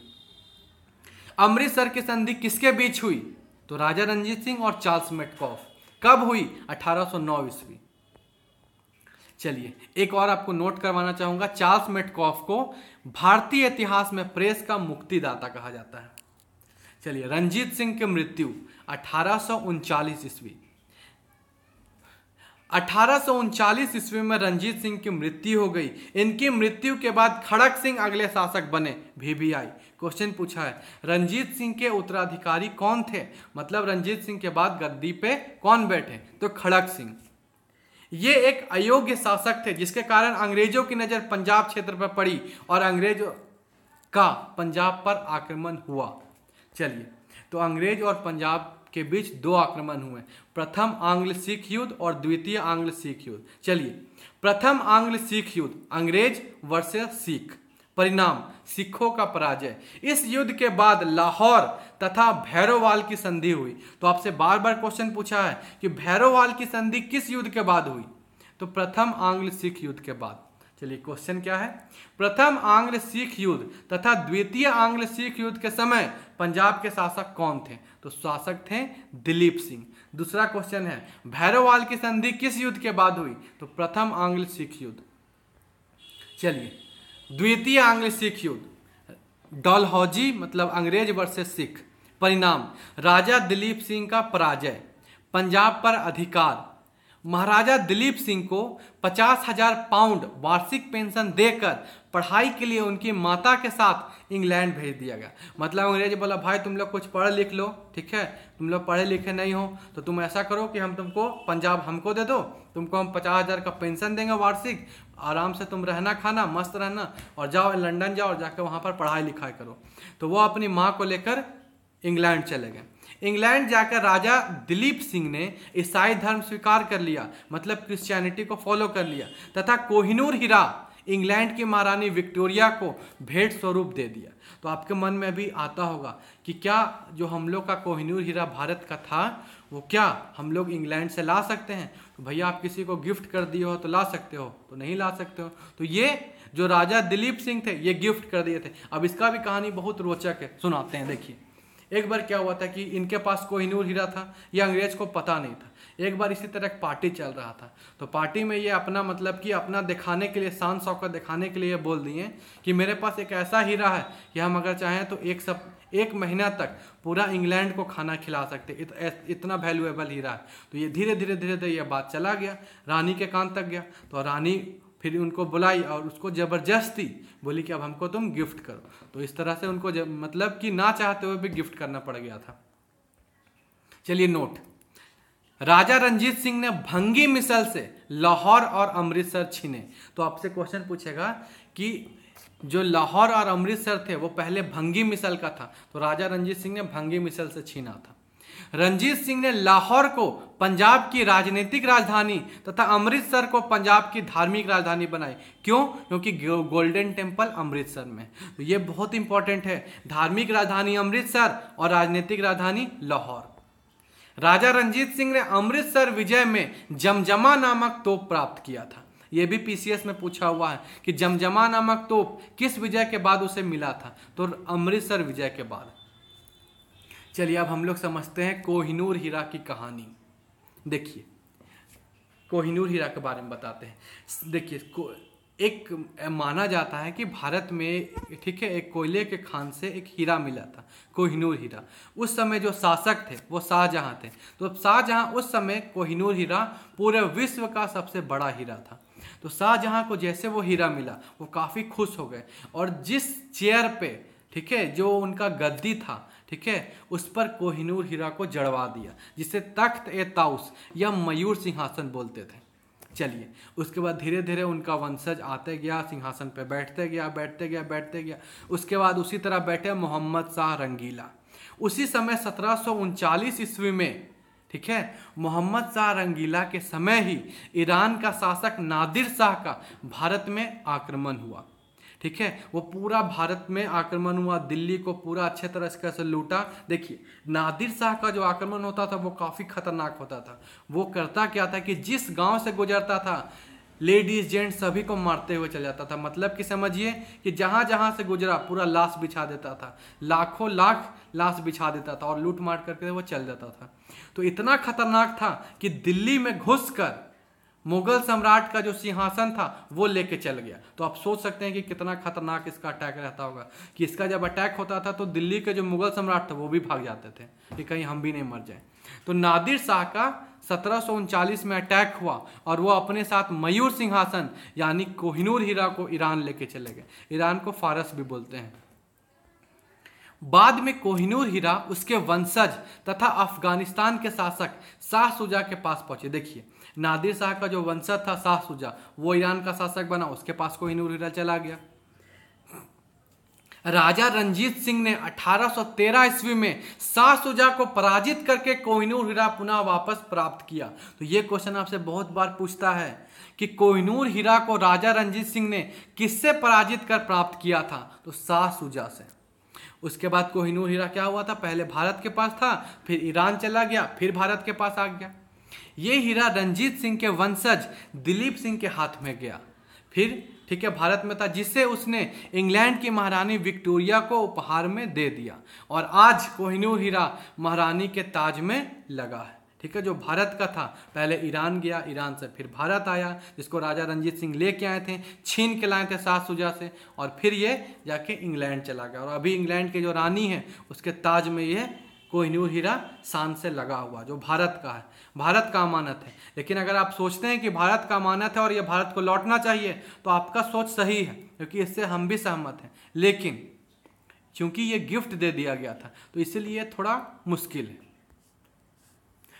अमृतसर की संधि किसके बीच हुई तो राजा रंजीत सिंह और चार्ल्स मेटकॉफ कब हुई 1809 ईस्वी चलिए एक और आपको नोट करवाना चाहूंगा चार्ल्स मेटकॉफ को भारतीय इतिहास में प्रेस का मुक्तिदाता कहा जाता है चलिए रंजीत सिंह की मृत्यु अठारह ईस्वी अठारह ईस्वी में रंजीत सिंह की मृत्यु हो गई इनकी मृत्यु के बाद खड़क सिंह अगले शासक बने भीबीआई क्वेश्चन पूछा है रंजीत सिंह के उत्तराधिकारी कौन थे मतलब रंजीत सिंह के बाद गद्दी पे कौन बैठे तो खड़क सिंह ये एक अयोग्य शासक थे जिसके कारण अंग्रेजों की नजर पंजाब क्षेत्र पर पड़ी और अंग्रेजों का पंजाब पर आक्रमण हुआ चलिए तो अंग्रेज और पंजाब के बीच दो आक्रमण हुए प्रथम आंग्ल सिख युद्ध और द्वितीय आंग्ल सिख युद्ध चलिए प्रथम आंग्ल सिख युद्ध अंग्रेज वर्सेस सिख परिणाम सिखों का पराजय इस युद्ध के बाद लाहौर तथा भैरोवाल की संधि हुई तो आपसे बार बार क्वेश्चन पूछा है कि भैरोवाल की संधि किस युद्ध के बाद हुई तो प्रथम आंग्ल सिख युद्ध के बाद चलिए क्वेश्चन क्या है प्रथम आंग्ल सिख युद्ध तथा द्वितीय आंग्ल सिख युद्ध के समय पंजाब के शासक कौन थे तो शासक थे दिलीप सिंह दूसरा क्वेश्चन है भैरवाल की संधि किस युद्ध के बाद हुई तो प्रथम आंग्ल सिख युद्ध चलिए द्वितीय आंग्ल सिख युद्ध डॉलहौजी मतलब अंग्रेज वर्सेस सिख परिणाम राजा दिलीप सिंह का पराजय पंजाब पर अधिकार महाराजा दिलीप सिंह को पचास हजार पाउंड वार्षिक पेंशन देकर पढ़ाई के लिए उनकी माता के साथ इंग्लैंड भेज दिया गया मतलब अंग्रेज बोला भाई तुम लोग कुछ पढ़ लिख लो ठीक है तुम लोग पढ़े लिखे नहीं हो तो तुम ऐसा करो कि हम तुमको पंजाब हमको दे दो तुमको हम पचास हज़ार का पेंशन देंगे वार्षिक आराम से तुम रहना खाना मस्त रहना और जाओ लंदन जाओ और जाकर वहाँ पर पढ़ाई लिखाई करो तो वो अपनी माँ को लेकर इंग्लैंड चले गए इंग्लैंड जाकर राजा दिलीप सिंह ने ईसाई धर्म स्वीकार कर लिया मतलब क्रिश्चियनिटी को फॉलो कर लिया तथा कोहिनूर हीरा इंग्लैंड की महारानी विक्टोरिया को भेंट स्वरूप दे दिया तो आपके मन में भी आता होगा कि क्या जो हम लोग का कोहिनूर हीरा भारत का था वो क्या हम लोग इंग्लैंड से ला सकते हैं तो भैया आप किसी को गिफ्ट कर दिए हो तो ला सकते हो तो नहीं ला सकते हो तो ये जो राजा दिलीप सिंह थे ये गिफ्ट कर दिए थे अब इसका भी कहानी बहुत रोचक है सुनाते हैं देखिए एक बार क्या हुआ था कि इनके पास कोई नूर हीरा था ये अंग्रेज को पता नहीं था एक बार इसी तरह एक पार्टी चल रहा था तो पार्टी में ये अपना मतलब कि अपना दिखाने के लिए शान शौकत दिखाने के लिए बोल दिए कि मेरे पास एक ऐसा हीरा है कि हम अगर चाहें तो एक सब एक महीना तक पूरा इंग्लैंड को खाना खिला सकते इत, इतना वैल्यूएबल हीरा है तो ये धीरे धीरे धीरे धीरे ये बात चला गया रानी के कान तक गया तो रानी फिर उनको बुलाई और उसको ज़बरदस्ती बोली कि अब हमको तुम गिफ्ट करो तो इस तरह से उनको मतलब कि ना चाहते हुए भी गिफ्ट करना पड़ गया था चलिए नोट राजा रंजीत सिंह ने भंगी मिसल से लाहौर और अमृतसर छीने तो आपसे क्वेश्चन पूछेगा कि जो लाहौर और अमृतसर थे वो पहले भंगी मिसल का था तो राजा रंजीत सिंह ने भंगी मिसल से छीना था रंजीत सिंह ने लाहौर को पंजाब की राजनीतिक राजधानी तथा अमृतसर को पंजाब की धार्मिक राजधानी बनाई क्यों क्योंकि गोल्डन टेम्पल अमृतसर में तो ये बहुत इंपॉर्टेंट है धार्मिक राजधानी अमृतसर और राजनीतिक राजधानी लाहौर राजा रंजीत सिंह ने अमृतसर विजय में जमजमा नामक तोप प्राप्त किया था ये भी पीसीएस में पूछा हुआ है कि जमजमा नामक तोप किस विजय के बाद उसे मिला था तो अमृतसर विजय के बाद चलिए अब हम लोग समझते हैं कोहिनूर हीरा की कहानी देखिए कोहिनूर हीरा के बारे में बताते हैं देखिए को एक माना जाता है कि भारत में ठीक है एक कोयले के खान से एक हीरा मिला था कोहिनूर हीरा उस समय जो शासक थे वो शाहजहाँ थे तो शाहजहाँ उस समय कोहिनूर हीरा पूरे विश्व का सबसे बड़ा हीरा था तो शाहजहाँ को जैसे वो हीरा मिला वो काफ़ी खुश हो गए और जिस चेयर पे ठीक है जो उनका गद्दी था ठीक है उस पर कोहिनूर हीरा को जड़वा दिया जिसे तख्त ए ताउस या मयूर सिंहासन बोलते थे चलिए उसके बाद धीरे धीरे उनका वंशज आते गया सिंहासन पे बैठते गया बैठते गया बैठते गया उसके बाद उसी तरह बैठे मोहम्मद शाह रंगीला उसी समय सत्रह ईस्वी में ठीक है मोहम्मद शाह रंगीला के समय ही ईरान का शासक नादिर शाह का भारत में आक्रमण हुआ ठीक है वो पूरा भारत में आक्रमण हुआ दिल्ली को पूरा अच्छे तरह इसका से लूटा देखिए नादिर शाह का जो आक्रमण होता था वो काफ़ी खतरनाक होता था वो करता क्या था कि जिस गांव से गुजरता था लेडीज जेंट्स सभी को मारते हुए चल जाता था मतलब कि समझिए कि जहाँ जहाँ से गुजरा पूरा लाश बिछा देता था लाखों लाख लाश बिछा देता था और लूट मार करके वो चल जाता था तो इतना खतरनाक था कि दिल्ली में घुस कर मुगल सम्राट का जो सिंहासन था वो लेके चल गया तो आप सोच सकते हैं कि कितना खतरनाक इसका अटैक रहता होगा कि इसका जब अटैक होता था तो दिल्ली के जो मुगल सम्राट थे वो भी भाग जाते थे कि कहीं हम भी नहीं मर जाए तो नादिर शाह का सत्रह में अटैक हुआ और वो अपने साथ मयूर सिंहासन यानी कोहिनूर हीरा को ईरान लेके चले गए ईरान को फारस भी बोलते हैं बाद में कोहिनूर हीरा उसके वंशज तथा अफगानिस्तान के शासक शाह सुजा के पास पहुंचे देखिए नादिर शाह का जो वंशज था शाह सुजा वो ईरान का शासक बना उसके पास कोई नूर हीरा चला गया राजा रंजीत सिंह ने 1813 ईस्वी में शाह सुजा को पराजित करके कोहिनूर हीरा पुनः वापस प्राप्त किया तो ये क्वेश्चन आपसे बहुत बार पूछता है कि कोहिनूर हीरा को राजा रंजीत सिंह ने किससे पराजित कर प्राप्त किया था तो शाह सुजा से उसके बाद कोहिनूर हीरा क्या हुआ था पहले भारत के पास था फिर ईरान चला गया फिर भारत के पास आ गया ये हीरा रंजीत सिंह के वंशज दिलीप सिंह के हाथ में गया फिर ठीक है भारत में था जिससे उसने इंग्लैंड की महारानी विक्टोरिया को उपहार में दे दिया और आज कोहिनूर हीरा महारानी के ताज में लगा है ठीक है जो भारत का था पहले ईरान गया ईरान से फिर भारत आया जिसको राजा रंजीत सिंह लेके आए थे छीन के लाए थे सास सुजा से और फिर ये जाके इंग्लैंड चला गया और अभी इंग्लैंड के जो रानी है उसके ताज में ये कोहिनूर हीरा शान से लगा हुआ जो भारत का है भारत का अमानत है लेकिन अगर आप सोचते हैं कि भारत का अमानत है और यह भारत को लौटना चाहिए तो आपका सोच सही है क्योंकि इससे हम भी सहमत हैं लेकिन क्योंकि ये गिफ्ट दे दिया गया था तो इसलिए थोड़ा मुश्किल है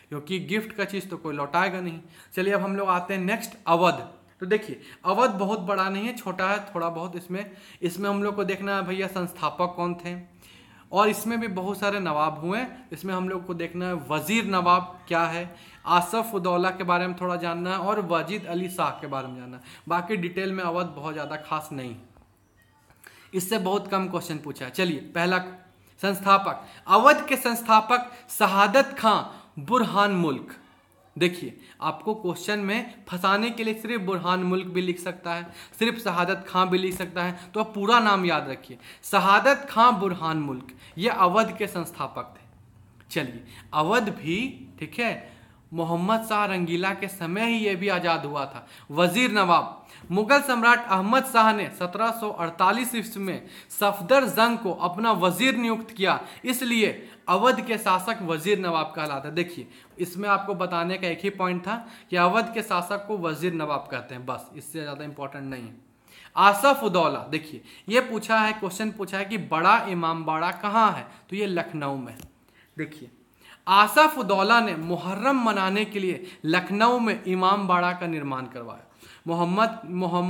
क्योंकि गिफ्ट का चीज़ तो कोई लौटाएगा नहीं चलिए अब हम लोग आते हैं नेक्स्ट अवध तो देखिए अवध बहुत बड़ा नहीं है छोटा है थोड़ा बहुत इसमें इसमें हम लोग को देखना है भैया संस्थापक कौन थे और इसमें भी बहुत सारे नवाब हुए हैं इसमें हम लोग को देखना है वज़ीर नवाब क्या है आसफ उदौला के बारे में थोड़ा जानना है और वजीद अली शाह के बारे में जानना है बाकी डिटेल में अवध बहुत ज़्यादा खास नहीं इससे बहुत कम क्वेश्चन पूछा है चलिए पहला संस्थापक अवध के संस्थापक शहादत खां बुरहान मुल्क देखिए आपको क्वेश्चन में फंसाने के लिए सिर्फ बुरहान मुल्क भी लिख सकता है सिर्फ शहादत खां भी लिख सकता है तो आप पूरा नाम याद रखिए शहादत खां बुरहान मुल्क ये अवध के संस्थापक थे चलिए अवध भी ठीक है मोहम्मद शाह रंगीला के समय ही ये भी आज़ाद हुआ था वज़ीर नवाब मुगल सम्राट अहमद शाह ने 1748 ईस्वी में सफदर जंग को अपना वजीर नियुक्त किया इसलिए अवध के शासक वजीर नवाब कहलाते हैं देखिए इसमें आपको बताने का एक ही पॉइंट था कि अवध के शासक को वजीर नवाब कहते हैं बस इससे ज़्यादा इंपॉर्टेंट नहीं है आसफ उदौला देखिए ये पूछा है क्वेश्चन पूछा है कि बड़ा इमाम बाड़ा कहाँ है तो ये लखनऊ में देखिए आसफ उदौला ने मुहर्रम मनाने के लिए लखनऊ में इमाम बाड़ा का निर्माण करवाया मोहम्मद मोहम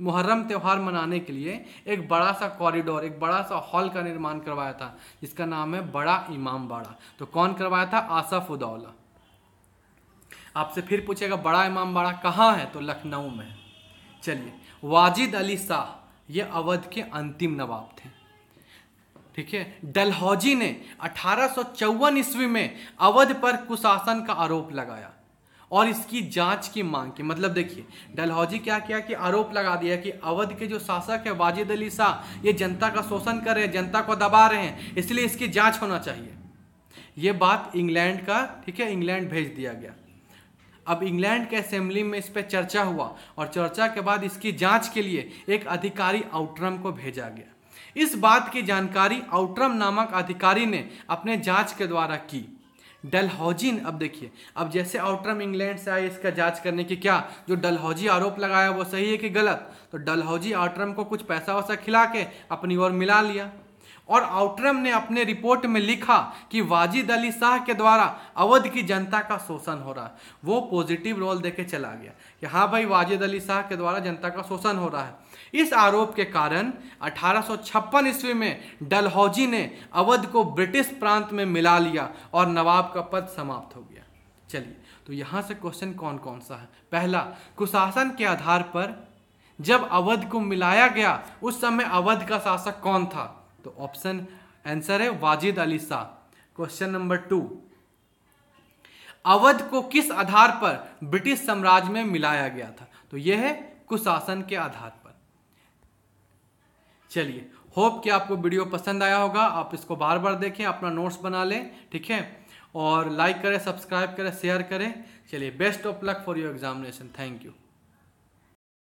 मुहर्रम त्यौहार मनाने के लिए एक बड़ा सा कॉरिडोर एक बड़ा सा हॉल का निर्माण करवाया था जिसका नाम है बड़ा इमाम बाड़ा तो कौन करवाया था आसफ उदौला आपसे फिर पूछेगा बड़ा इमाम बाड़ा कहाँ है तो लखनऊ में चलिए वाजिद अली शाह ये अवध के अंतिम नवाब थे ठीक है डलहौजी ने अठारह ईस्वी में अवध पर कुशासन का आरोप लगाया और इसकी जांच की मांग की मतलब देखिए डलहौजी क्या किया कि आरोप लगा दिया कि अवध के जो शासक है वाजिद अली शाह ये जनता का शोषण कर रहे हैं जनता को दबा रहे हैं इसलिए इसकी जांच होना चाहिए ये बात इंग्लैंड का ठीक है इंग्लैंड भेज दिया गया अब इंग्लैंड के असेंबली में इस पर चर्चा हुआ और चर्चा के बाद इसकी जांच के लिए एक अधिकारी आउटरम को भेजा गया इस बात की जानकारी आउटरम नामक अधिकारी ने अपने जांच के द्वारा की डलहौजी अब देखिए अब जैसे आउटरम इंग्लैंड से आए इसका जांच करने की क्या जो डलहौजी आरोप लगाया वो सही है कि गलत तो डलहौजी आउटरम को कुछ पैसा वैसा खिला के अपनी ओर मिला लिया और आउटरम ने अपने रिपोर्ट में लिखा कि वाजिद अली शाह के द्वारा अवध की जनता का शोषण हो रहा है वो पॉजिटिव रोल देके चला गया कि हाँ भाई वाजिद अली शाह के द्वारा जनता का शोषण हो रहा है इस आरोप के कारण अठारह ईस्वी में डलहौजी ने अवध को ब्रिटिश प्रांत में मिला लिया और नवाब का पद समाप्त हो गया चलिए तो यहाँ से क्वेश्चन कौन कौन सा है पहला कुशासन के आधार पर जब अवध को मिलाया गया उस समय अवध का शासक कौन था तो ऑप्शन आंसर है Wajid Ali Shah question number two Awadh को किस आधार पर ब्रिटिश साम्राज्य में मिलाया गया था तो यह है कुशासन के आधार चलिए होप कि आपको वीडियो पसंद आया होगा आप इसको बार बार देखें अपना नोट्स बना लें ठीक है और लाइक करें सब्सक्राइब करें शेयर करें चलिए best of luck for your examination thank you